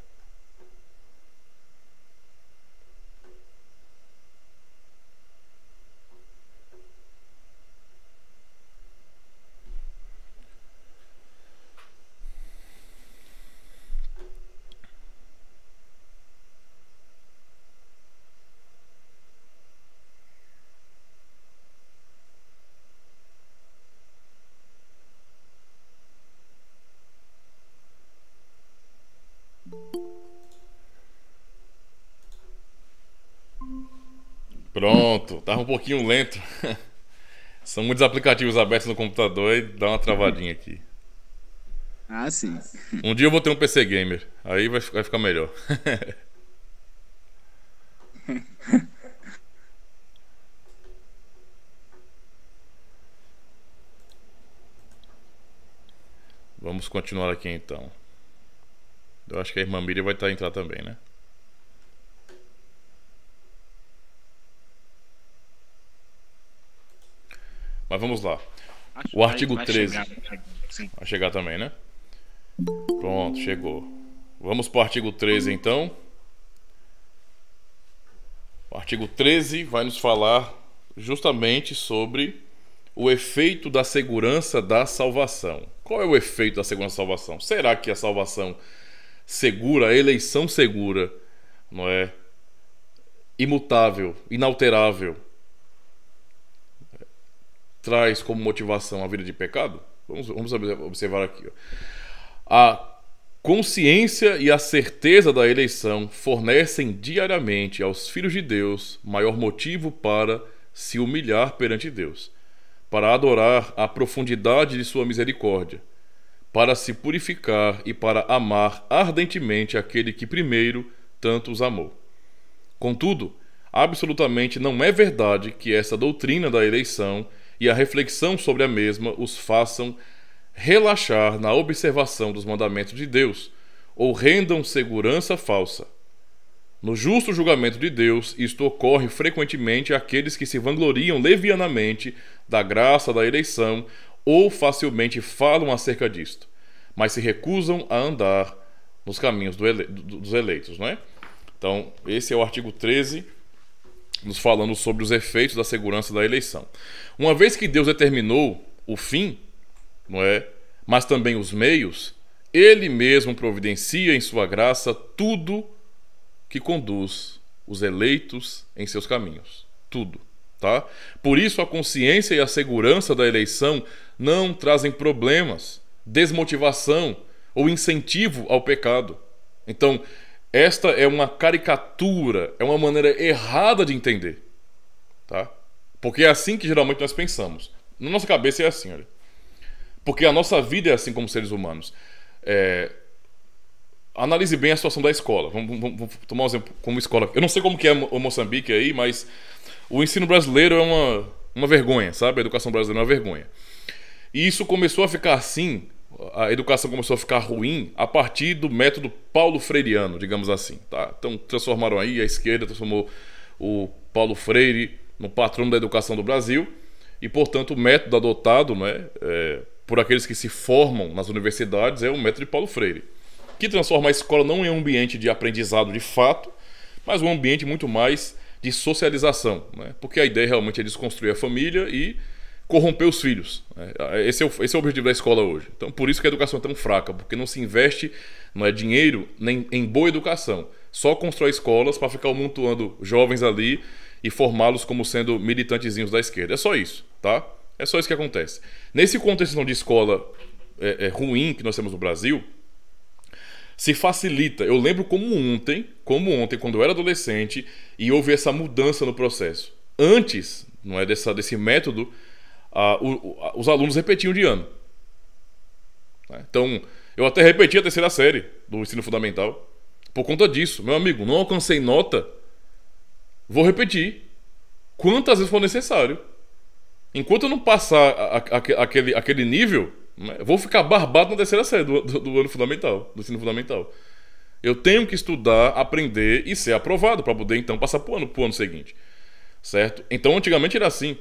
Tava um pouquinho lento. <laughs> São muitos aplicativos abertos no computador e dá uma travadinha aqui. Ah, sim. Um dia eu vou ter um PC gamer. Aí vai, vai ficar melhor. <laughs> Vamos continuar aqui então. Eu acho que a irmã Miriam vai estar tá, entrar também, né? Mas vamos lá. Acho o artigo vai, vai 13. Chegar, vai chegar também, né? Pronto, chegou. Vamos para o artigo 13 então. O artigo 13 vai nos falar justamente sobre o efeito da segurança da salvação. Qual é o efeito da segurança da salvação? Será que a salvação segura, a eleição segura, não é? Imutável, inalterável, traz como motivação a vida de pecado? Vamos, vamos observar aqui. Ó. A consciência e a certeza da eleição fornecem diariamente aos filhos de Deus maior motivo para se humilhar perante Deus, para adorar a profundidade de sua misericórdia, para se purificar e para amar ardentemente aquele que primeiro tanto os amou. Contudo, absolutamente não é verdade que essa doutrina da eleição e a reflexão sobre a mesma os façam relaxar na observação dos mandamentos de Deus, ou rendam segurança falsa. No justo julgamento de Deus, isto ocorre frequentemente àqueles que se vangloriam levianamente da graça da eleição ou facilmente falam acerca disto, mas se recusam a andar nos caminhos do ele... dos eleitos, não é? Então, esse é o artigo 13 nos falando sobre os efeitos da segurança da eleição. Uma vez que Deus determinou o fim, não é? Mas também os meios, ele mesmo providencia em sua graça tudo que conduz os eleitos em seus caminhos. Tudo, tá? Por isso a consciência e a segurança da eleição não trazem problemas, desmotivação ou incentivo ao pecado. Então, esta é uma caricatura, é uma maneira errada de entender. Tá? Porque é assim que geralmente nós pensamos. Na nossa cabeça é assim, olha. Porque a nossa vida é assim como seres humanos. É... Analise bem a situação da escola. Vamos, vamos, vamos, tomar um exemplo como escola. Eu não sei como que é o Moçambique aí, mas o ensino brasileiro é uma, uma vergonha, sabe? A educação brasileira é uma vergonha. E isso começou a ficar assim a educação começou a ficar ruim a partir do método Paulo Freireano, digamos assim. Tá? Então transformaram aí a esquerda, transformou o Paulo Freire no patrono da educação do Brasil e, portanto, o método adotado né, é, por aqueles que se formam nas universidades é o método de Paulo Freire, que transforma a escola não em um ambiente de aprendizado de fato, mas um ambiente muito mais de socialização, né? porque a ideia realmente é desconstruir a família e corromper os filhos. É, esse é, o, esse é o objetivo da escola hoje. Então, por isso que a educação é tão fraca, porque não se investe não é dinheiro nem em boa educação. Só constrói escolas para ficar amontoando jovens ali e formá-los como sendo militantezinhos da esquerda. É só isso, tá? É só isso que acontece. Nesse contexto então, de escola é, é, ruim que nós temos no Brasil, se facilita. Eu lembro como ontem, como ontem, quando eu era adolescente, e houve essa mudança no processo. Antes, não é dessa, desse método, a, o, a, os alunos repetiam de ano. Né? Então, eu até repeti a terceira série do ensino fundamental. Por conta disso, meu amigo, não alcancei nota, vou repetir quantas vezes for necessário. Enquanto eu não passar a, aquele, aquele nível, né, vou ficar barbado na terceira série do, do, do ano fundamental, do ensino fundamental. Eu tenho que estudar, aprender e ser aprovado para poder então passar para o ano, ano seguinte. Certo? Então antigamente era assim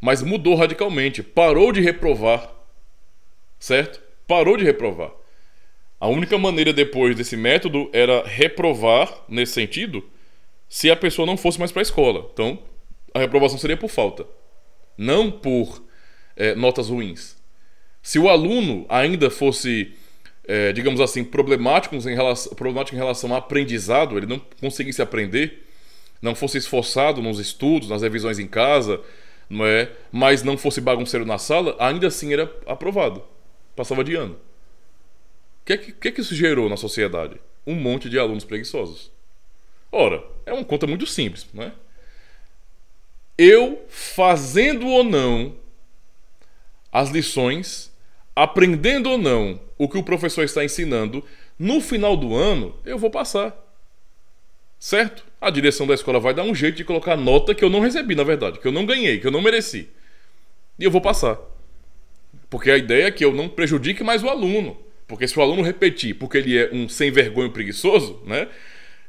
mas mudou radicalmente, parou de reprovar, certo? Parou de reprovar. A única maneira depois desse método era reprovar nesse sentido, se a pessoa não fosse mais para a escola. Então, a reprovação seria por falta, não por é, notas ruins. Se o aluno ainda fosse, é, digamos assim, problemático em, relação, problemático em relação ao aprendizado, ele não conseguisse aprender, não fosse esforçado nos estudos, nas revisões em casa, não é? Mas não fosse bagunceiro na sala, ainda assim era aprovado. Passava de ano. O que, é que, é que isso gerou na sociedade? Um monte de alunos preguiçosos. Ora, é uma conta muito simples, não é? Eu fazendo ou não as lições, aprendendo ou não o que o professor está ensinando, no final do ano eu vou passar. Certo? a direção da escola vai dar um jeito de colocar nota que eu não recebi, na verdade, que eu não ganhei, que eu não mereci. E eu vou passar. Porque a ideia é que eu não prejudique mais o aluno. Porque se o aluno repetir porque ele é um sem vergonha preguiçoso, né?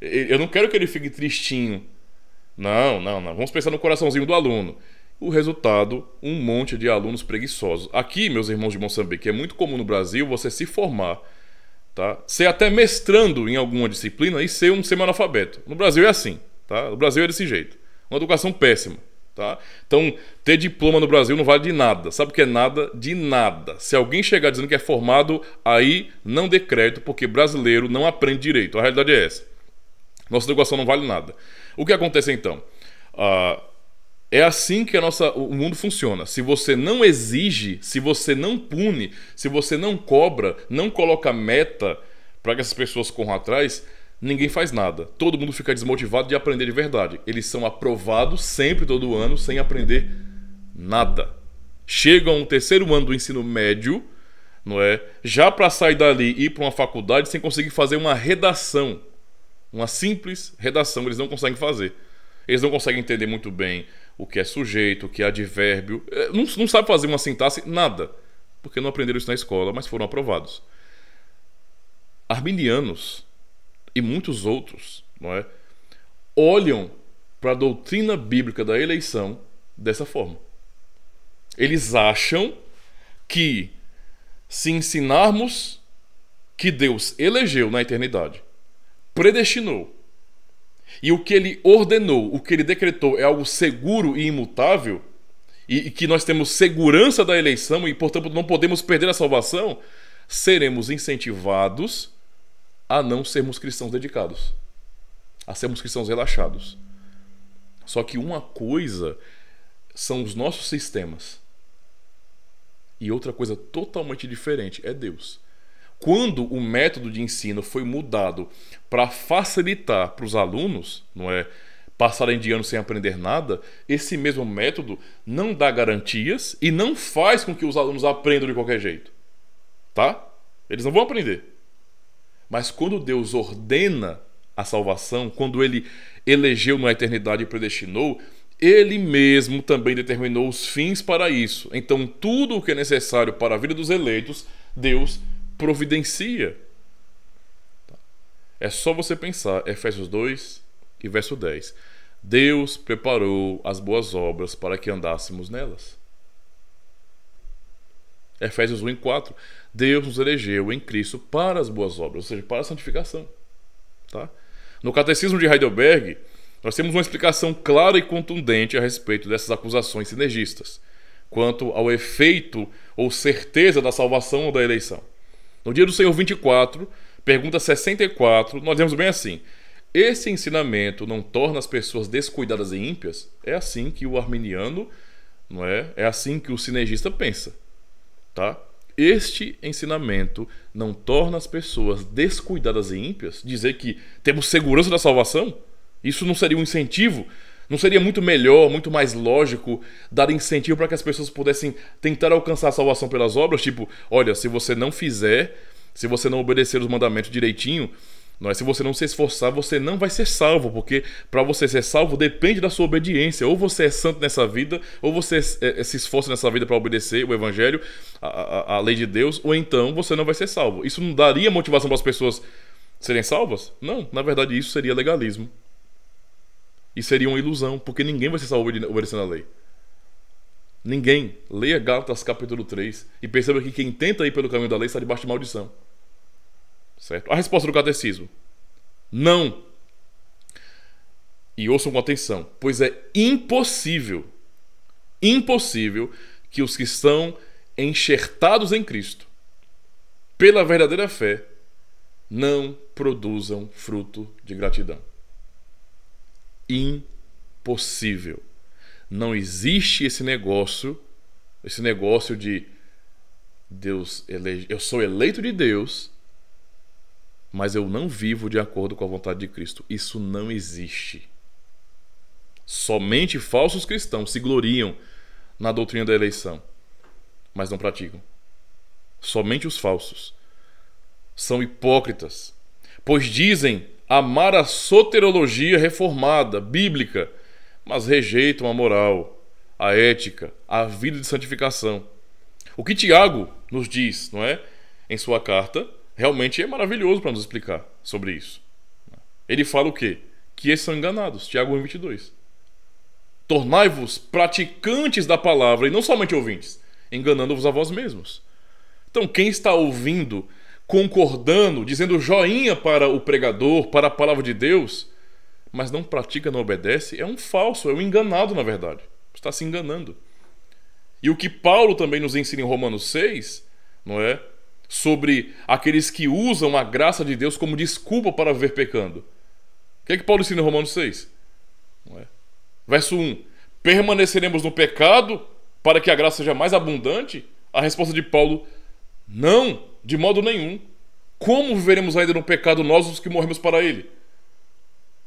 Eu não quero que ele fique tristinho. Não, não, não. Vamos pensar no coraçãozinho do aluno. O resultado, um monte de alunos preguiçosos. Aqui, meus irmãos de Moçambique, é muito comum no Brasil você se formar tá? Ser até mestrando em alguma disciplina e ser um semi-analfabeto. No Brasil é assim, tá? No Brasil é desse jeito. Uma educação péssima, tá? Então, ter diploma no Brasil não vale de nada. Sabe o que é nada? De nada. Se alguém chegar dizendo que é formado, aí não dê crédito, porque brasileiro não aprende direito. A realidade é essa. Nossa educação não vale nada. O que acontece então? Uh, é assim que a nossa, o mundo funciona. Se você não exige, se você não pune, se você não cobra, não coloca meta para que essas pessoas corram atrás, ninguém faz nada. Todo mundo fica desmotivado de aprender de verdade. Eles são aprovados sempre, todo ano, sem aprender nada. Chegam ao terceiro ano do ensino médio, não é? Já para sair dali e ir para uma faculdade sem conseguir fazer uma redação. Uma simples redação, eles não conseguem fazer. Eles não conseguem entender muito bem o que é sujeito, o que é advérbio. É, não, não sabe fazer uma sintaxe, nada. Porque não aprenderam isso na escola, mas foram aprovados. Arminianos e muitos outros não é, olham para a doutrina bíblica da eleição dessa forma. Eles acham que se ensinarmos que Deus elegeu na eternidade, predestinou e o que ele ordenou, o que ele decretou é algo seguro e imutável, e, e que nós temos segurança da eleição e, portanto, não podemos perder a salvação, seremos incentivados a não sermos cristãos dedicados, a sermos cristãos relaxados. Só que uma coisa são os nossos sistemas. E outra coisa totalmente diferente é Deus. Quando o método de ensino foi mudado para facilitar para os alunos, não é? Passarem de ano sem aprender nada, esse mesmo método não dá garantias e não faz com que os alunos aprendam de qualquer jeito. Tá? Eles não vão aprender. Mas quando Deus ordena a salvação, quando ele elegeu na eternidade e predestinou, ele mesmo também determinou os fins para isso. Então, tudo o que é necessário para a vida dos eleitos, Deus determinou providencia. É só você pensar, Efésios 2 e verso 10. Deus preparou as boas obras para que andássemos nelas. Efésios 1 e 4. Deus nos elegeu em Cristo para as boas obras, ou seja, para a santificação. Tá? No Catecismo de Heidelberg, nós temos uma explicação clara e contundente a respeito dessas acusações sinergistas, quanto ao efeito ou certeza da salvação ou da eleição. No dia do Senhor 24, pergunta 64, nós vemos bem assim. Esse ensinamento não torna as pessoas descuidadas e ímpias? É assim que o arminiano, não é? É assim que o sinergista pensa, tá? Este ensinamento não torna as pessoas descuidadas e ímpias? Dizer que temos segurança da salvação? Isso não seria um incentivo não seria muito melhor, muito mais lógico dar incentivo para que as pessoas pudessem tentar alcançar a salvação pelas obras? Tipo, olha, se você não fizer, se você não obedecer os mandamentos direitinho, não é? se você não se esforçar, você não vai ser salvo, porque para você ser salvo depende da sua obediência. Ou você é santo nessa vida, ou você é, é, se esforça nessa vida para obedecer o evangelho, a, a, a lei de Deus, ou então você não vai ser salvo. Isso não daria motivação para as pessoas serem salvas? Não, na verdade isso seria legalismo. E seria uma ilusão, porque ninguém vai ser salvo obedecendo a lei. Ninguém. Leia Gálatas capítulo 3 e perceba que quem tenta ir pelo caminho da lei está debaixo de maldição. Certo? A resposta do catecismo: Não. E ouçam com atenção, pois é impossível, impossível que os que estão enxertados em Cristo, pela verdadeira fé, não produzam fruto de gratidão impossível. Não existe esse negócio, esse negócio de Deus ele eu sou eleito de Deus, mas eu não vivo de acordo com a vontade de Cristo. Isso não existe. Somente falsos cristãos se gloriam na doutrina da eleição, mas não praticam. Somente os falsos são hipócritas, pois dizem amar a soterologia reformada, bíblica, mas rejeitam a moral, a ética, a vida de santificação. O que Tiago nos diz, não é? Em sua carta, realmente é maravilhoso para nos explicar sobre isso. Ele fala o quê? Que eles são enganados, Tiago 22. Tornai-vos praticantes da palavra e não somente ouvintes, enganando-vos a vós mesmos. Então, quem está ouvindo concordando, dizendo joinha para o pregador, para a palavra de Deus, mas não pratica, não obedece, é um falso, é um enganado, na verdade. Está se enganando. E o que Paulo também nos ensina em Romanos 6, não é? Sobre aqueles que usam a graça de Deus como desculpa para viver pecando. O que é que Paulo ensina em Romanos 6? Não é? Verso 1: Permaneceremos no pecado para que a graça seja mais abundante? A resposta de Paulo: não. De modo nenhum. Como viveremos ainda no pecado nós os que morremos para ele?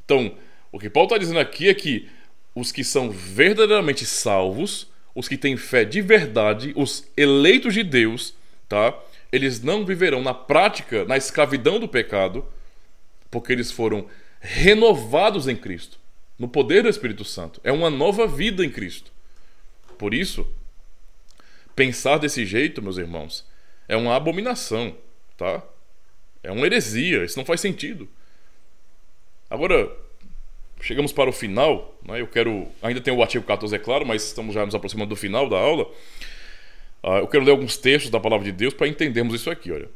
Então, o que Paulo está dizendo aqui é que os que são verdadeiramente salvos, os que têm fé de verdade, os eleitos de Deus, tá? Eles não viverão na prática na escravidão do pecado, porque eles foram renovados em Cristo, no poder do Espírito Santo. É uma nova vida em Cristo. Por isso, pensar desse jeito, meus irmãos, é uma abominação, tá? É uma heresia, isso não faz sentido. Agora, chegamos para o final, né? eu quero. Ainda tem o artigo 14, é claro, mas estamos já nos aproximando do final da aula. Ah, eu quero ler alguns textos da palavra de Deus para entendermos isso aqui, olha.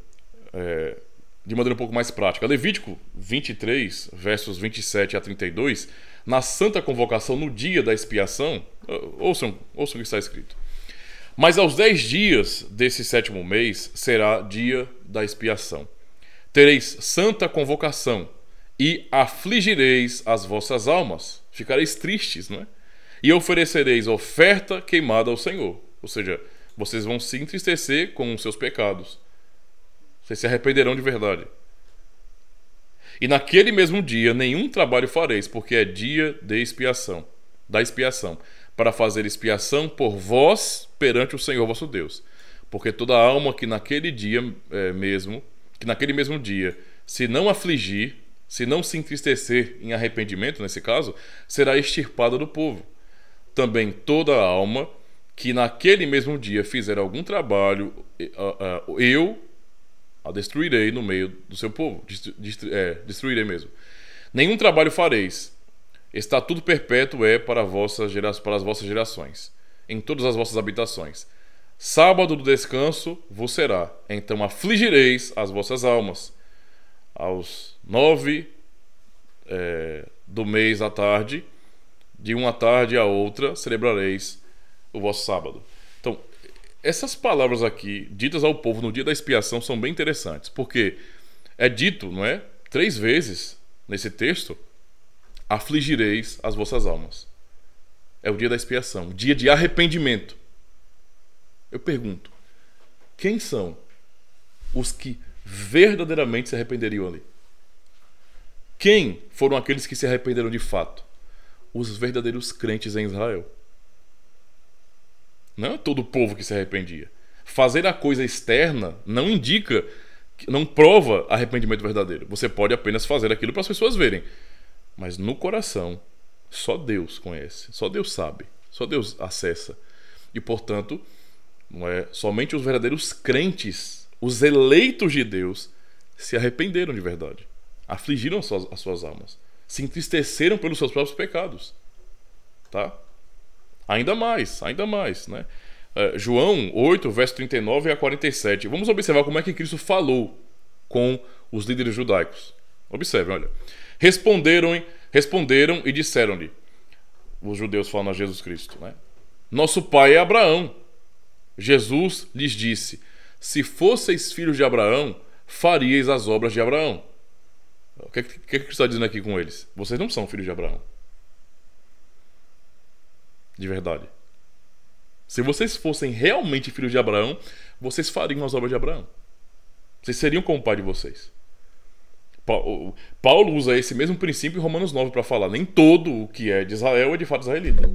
É, de maneira um pouco mais prática. Levítico 23, versos 27 a 32, na santa convocação no dia da expiação, ah, ouçam, ouçam o que está escrito. Mas aos dez dias desse sétimo mês será dia da expiação. Tereis santa convocação e afligireis as vossas almas, ficareis tristes, não é? E oferecereis oferta queimada ao Senhor. Ou seja, vocês vão se entristecer com os seus pecados. Vocês se arrependerão de verdade. E naquele mesmo dia nenhum trabalho fareis, porque é dia de expiação, da expiação para fazer expiação por vós perante o Senhor vosso Deus. Porque toda alma que naquele dia é, mesmo, que naquele mesmo dia, se não afligir, se não se entristecer em arrependimento, nesse caso, será extirpada do povo. Também toda alma que naquele mesmo dia fizer algum trabalho, eu a destruirei no meio do seu povo. Destru, é, destruirei mesmo. Nenhum trabalho fareis, Estatuto perpétuo é para, vossa gera... para as vossas gerações, em todas as vossas habitações. Sábado do descanso vos será, então afligireis as vossas almas. Aos nove é, do mês à tarde, de uma tarde à outra, celebrareis o vosso sábado. Então, essas palavras aqui, ditas ao povo no dia da expiação, são bem interessantes, porque é dito, não é? Três vezes nesse texto afligireis as vossas almas. É o dia da expiação, o dia de arrependimento. Eu pergunto: quem são os que verdadeiramente se arrependeriam ali? Quem foram aqueles que se arrependeram de fato? Os verdadeiros crentes em Israel. Não é todo o povo que se arrependia. Fazer a coisa externa não indica, não prova arrependimento verdadeiro. Você pode apenas fazer aquilo para as pessoas verem. Mas no coração, só Deus conhece, só Deus sabe, só Deus acessa. E portanto, não é somente os verdadeiros crentes, os eleitos de Deus, se arrependeram de verdade, afligiram as suas, as suas almas, se entristeceram pelos seus próprios pecados, tá? Ainda mais, ainda mais, né? Uh, João 8, verso 39 a 47. Vamos observar como é que Cristo falou com os líderes judaicos. Observe, olha. Responderam, responderam e disseram-lhe, os judeus falando a Jesus Cristo, né? Nosso pai é Abraão. Jesus lhes disse: Se fosseis filhos de Abraão, faríeis as obras de Abraão. O que, é que, que é está dizendo aqui com eles? Vocês não são filhos de Abraão. De verdade. Se vocês fossem realmente filhos de Abraão, vocês fariam as obras de Abraão. Vocês seriam como o pai de vocês. Paulo usa esse mesmo princípio em Romanos 9 para falar: nem todo o que é de Israel é de fato israelita.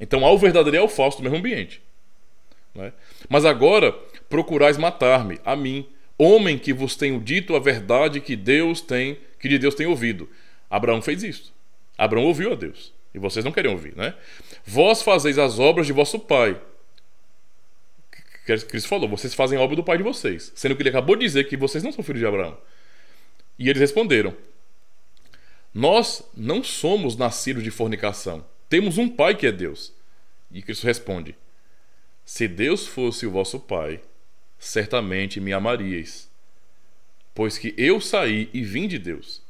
Então há o verdadeiro e o falso do mesmo ambiente. Né? Mas agora procurais matar-me, a mim, homem que vos tenho dito a verdade que Deus tem, que de Deus tem ouvido. Abraão fez isso. Abraão ouviu a Deus. E vocês não querem ouvir, né? Vós fazeis as obras de vosso pai. É que Cristo falou: vocês fazem obra do pai de vocês, sendo que ele acabou de dizer que vocês não são filhos de Abraão. E eles responderam: Nós não somos nascidos de fornicação, temos um pai que é Deus. E Cristo responde: Se Deus fosse o vosso pai, certamente me amaríeis, pois que eu saí e vim de Deus.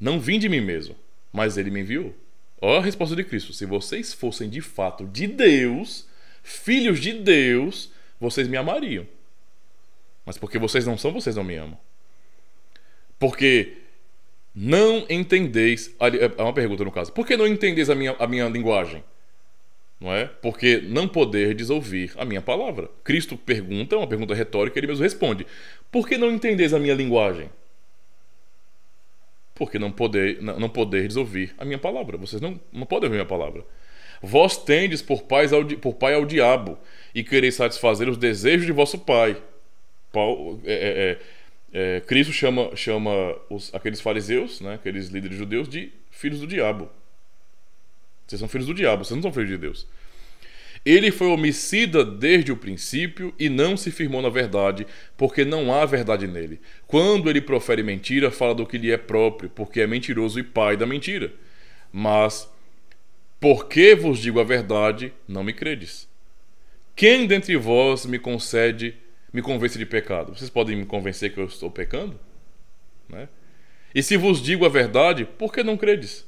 Não vim de mim mesmo, mas ele me enviou. Olha a resposta de Cristo: Se vocês fossem de fato de Deus, filhos de Deus, vocês me amariam. Mas porque vocês não são, vocês não me amam. Porque não entendeis. É uma pergunta no caso. Por que não entendeis a minha, a minha linguagem? Não é? Porque não poderdes ouvir a minha palavra. Cristo pergunta, é uma pergunta retórica, ele mesmo responde. Por que não entendeis a minha linguagem? Porque não, poder, não, não poderdes ouvir a minha palavra. Vocês não, não podem ouvir a minha palavra. Vós tendes por, pais ao, por pai ao diabo e quereis satisfazer os desejos de vosso pai. Paulo, é, é, é, é, Cristo chama, chama os, aqueles fariseus, né, aqueles líderes judeus, de filhos do diabo. Vocês são filhos do diabo, vocês não são filhos de Deus. Ele foi homicida desde o princípio e não se firmou na verdade, porque não há verdade nele. Quando ele profere mentira, fala do que lhe é próprio, porque é mentiroso e pai da mentira. Mas porque vos digo a verdade, não me credes. Quem dentre vós me concede, me convence de pecado? Vocês podem me convencer que eu estou pecando? Né? E se vos digo a verdade, por que não credes?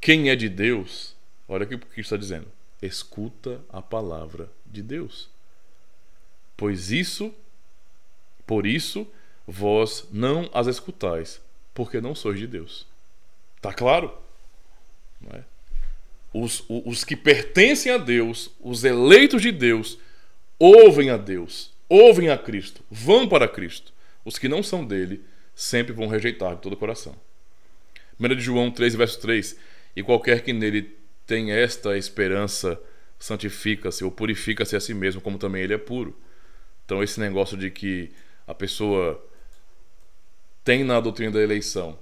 Quem é de Deus, olha aqui o que está dizendo: escuta a palavra de Deus. Pois isso, por isso, vós não as escutais, porque não sois de Deus. Tá claro? Não é? os, os, que pertencem a Deus, os eleitos de Deus, ouvem a Deus, ouvem a Cristo, vão para Cristo. Os que não são dele sempre vão rejeitar de todo o coração. 1 João 3, verso 3: E qualquer que nele tem esta esperança santifica-se ou purifica-se a si mesmo, como também ele é puro. Então, esse negócio de que a pessoa tem na doutrina da eleição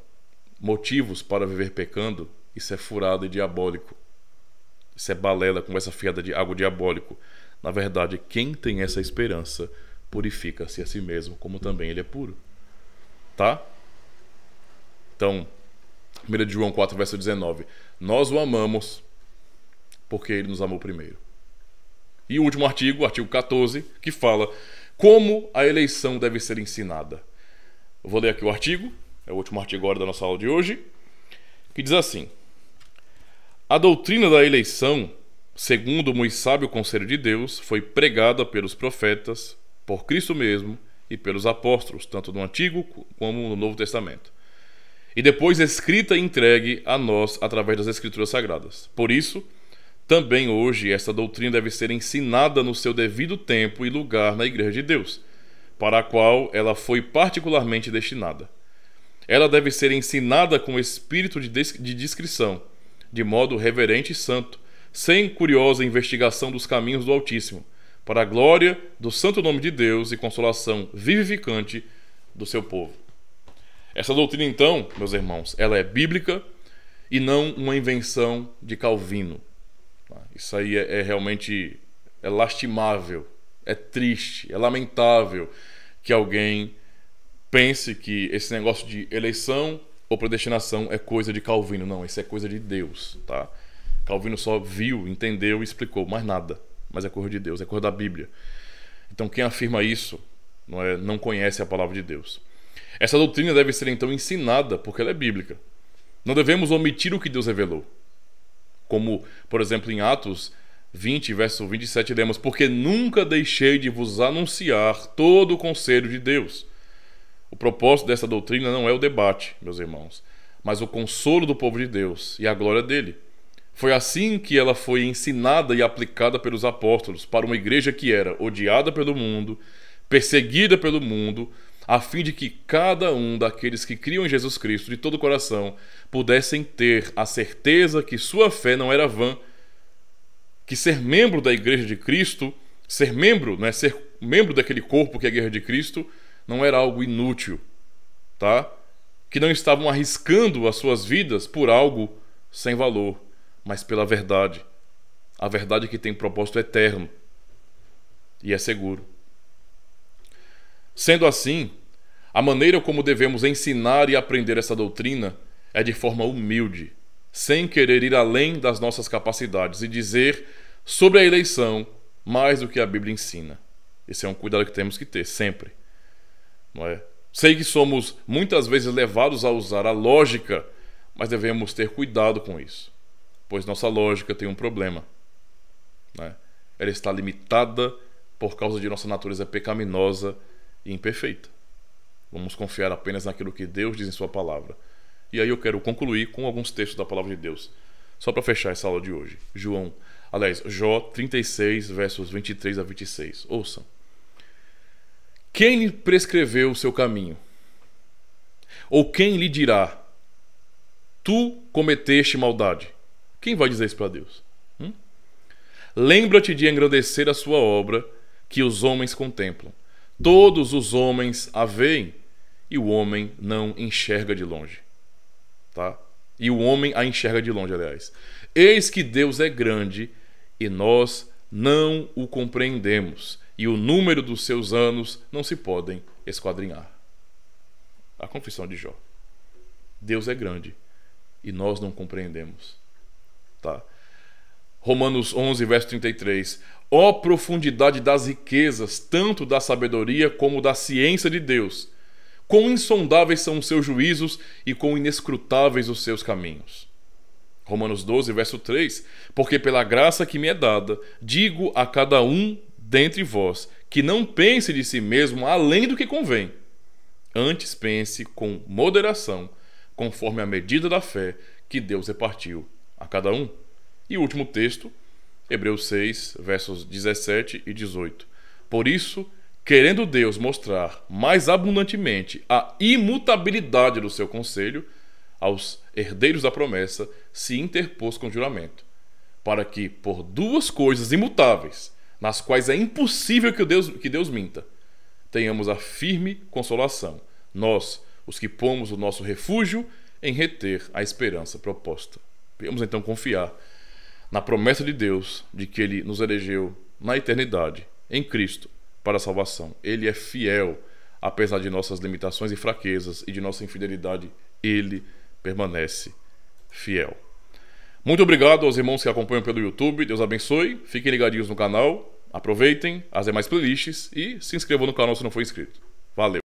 motivos para viver pecando, isso é furado e diabólico. Isso é balela, conversa fiada de algo diabólico. Na verdade, quem tem essa esperança purifica-se a si mesmo, como também ele é puro. Tá? Então, 1 João 4, verso 19. Nós o amamos porque ele nos amou primeiro. E o último artigo, artigo 14, que fala como a eleição deve ser ensinada. Eu vou ler aqui o artigo, é o último artigo agora da nossa aula de hoje, que diz assim: a doutrina da eleição, segundo o muito sábio conselho de Deus, foi pregada pelos profetas, por Cristo mesmo e pelos apóstolos, tanto no Antigo como no Novo Testamento, e depois escrita e entregue a nós através das Escrituras Sagradas. Por isso, também hoje esta doutrina deve ser ensinada no seu devido tempo e lugar na Igreja de Deus, para a qual ela foi particularmente destinada. Ela deve ser ensinada com espírito de, discrição, de modo reverente e santo, sem curiosa investigação dos caminhos do Altíssimo, para a glória do santo nome de Deus e consolação vivificante do seu povo. Essa doutrina, então, meus irmãos, ela é bíblica e não uma invenção de Calvino. Tá? Isso aí é, é realmente é lastimável, é triste, é lamentável que alguém pense que esse negócio de eleição ou predestinação é coisa de Calvino. Não, isso é coisa de Deus, tá? Calvino só viu, entendeu e explicou, mais nada. Mas é coisa de Deus, é coisa da Bíblia. Então quem afirma isso não, é, não conhece a palavra de Deus. Essa doutrina deve ser então ensinada porque ela é bíblica. Não devemos omitir o que Deus revelou. Como, por exemplo, em Atos 20, verso 27, lemos: Porque nunca deixei de vos anunciar todo o conselho de Deus o propósito dessa doutrina não é o debate, meus irmãos, mas o consolo do povo de Deus e a glória dele. Foi assim que ela foi ensinada e aplicada pelos apóstolos para uma igreja que era odiada pelo mundo, perseguida pelo mundo, a fim de que cada um daqueles que criam em Jesus Cristo de todo o coração pudessem ter a certeza que sua fé não era vã, que ser membro da igreja de Cristo, ser membro, é ser membro daquele corpo que é a igreja de Cristo, não era algo inútil, tá? Que não estavam arriscando as suas vidas por algo sem valor, mas pela verdade. A verdade que tem propósito eterno e é seguro. Sendo assim, a maneira como devemos ensinar e aprender essa doutrina é de forma humilde, sem querer ir além das nossas capacidades e dizer sobre a eleição mais do que a Bíblia ensina. Esse é um cuidado que temos que ter sempre. É? Sei que somos muitas vezes levados a usar a lógica, mas devemos ter cuidado com isso, pois nossa lógica tem um problema. É? Ela está limitada por causa de nossa natureza pecaminosa e imperfeita. Vamos confiar apenas naquilo que Deus diz em Sua palavra. E aí eu quero concluir com alguns textos da palavra de Deus, só para fechar essa aula de hoje. João, aliás, Jó 36, versos 23 a 26. Ouçam. Quem lhe prescreveu o seu caminho? Ou quem lhe dirá: Tu cometeste maldade? Quem vai dizer isso para Deus? Hum? Lembra-te de engrandecer a sua obra que os homens contemplam. Todos os homens a veem e o homem não enxerga de longe. Tá? E o homem a enxerga de longe, aliás. Eis que Deus é grande e nós não o compreendemos e o número dos seus anos não se podem esquadrinhar. A confissão de Jó. Deus é grande e nós não compreendemos. Tá? Romanos 11, verso 33. Ó profundidade das riquezas, tanto da sabedoria como da ciência de Deus! Quão insondáveis são os seus juízos e quão inescrutáveis os seus caminhos! Romanos 12, verso 3: Porque pela graça que me é dada, digo a cada um dentre vós, que não pense de si mesmo além do que convém. Antes pense com moderação, conforme a medida da fé que Deus repartiu a cada um. E o último texto, Hebreus 6, versos 17 e 18. Por isso, querendo Deus mostrar mais abundantemente a imutabilidade do seu conselho, aos herdeiros da promessa se interpôs com juramento, para que, por duas coisas imutáveis, nas quais é impossível que Deus, que Deus minta. Tenhamos a firme consolação, nós, os que pomos o nosso refúgio em reter a esperança proposta. Vamos então confiar na promessa de Deus de que Ele nos elegeu na eternidade, em Cristo, para a salvação. Ele é fiel, apesar de nossas limitações e fraquezas e de nossa infidelidade, Ele permanece fiel. Muito obrigado aos irmãos que acompanham pelo YouTube. Deus abençoe. Fiquem ligadinhos no canal. Aproveitem as demais playlists e se inscrevam no canal se não for inscrito. Valeu!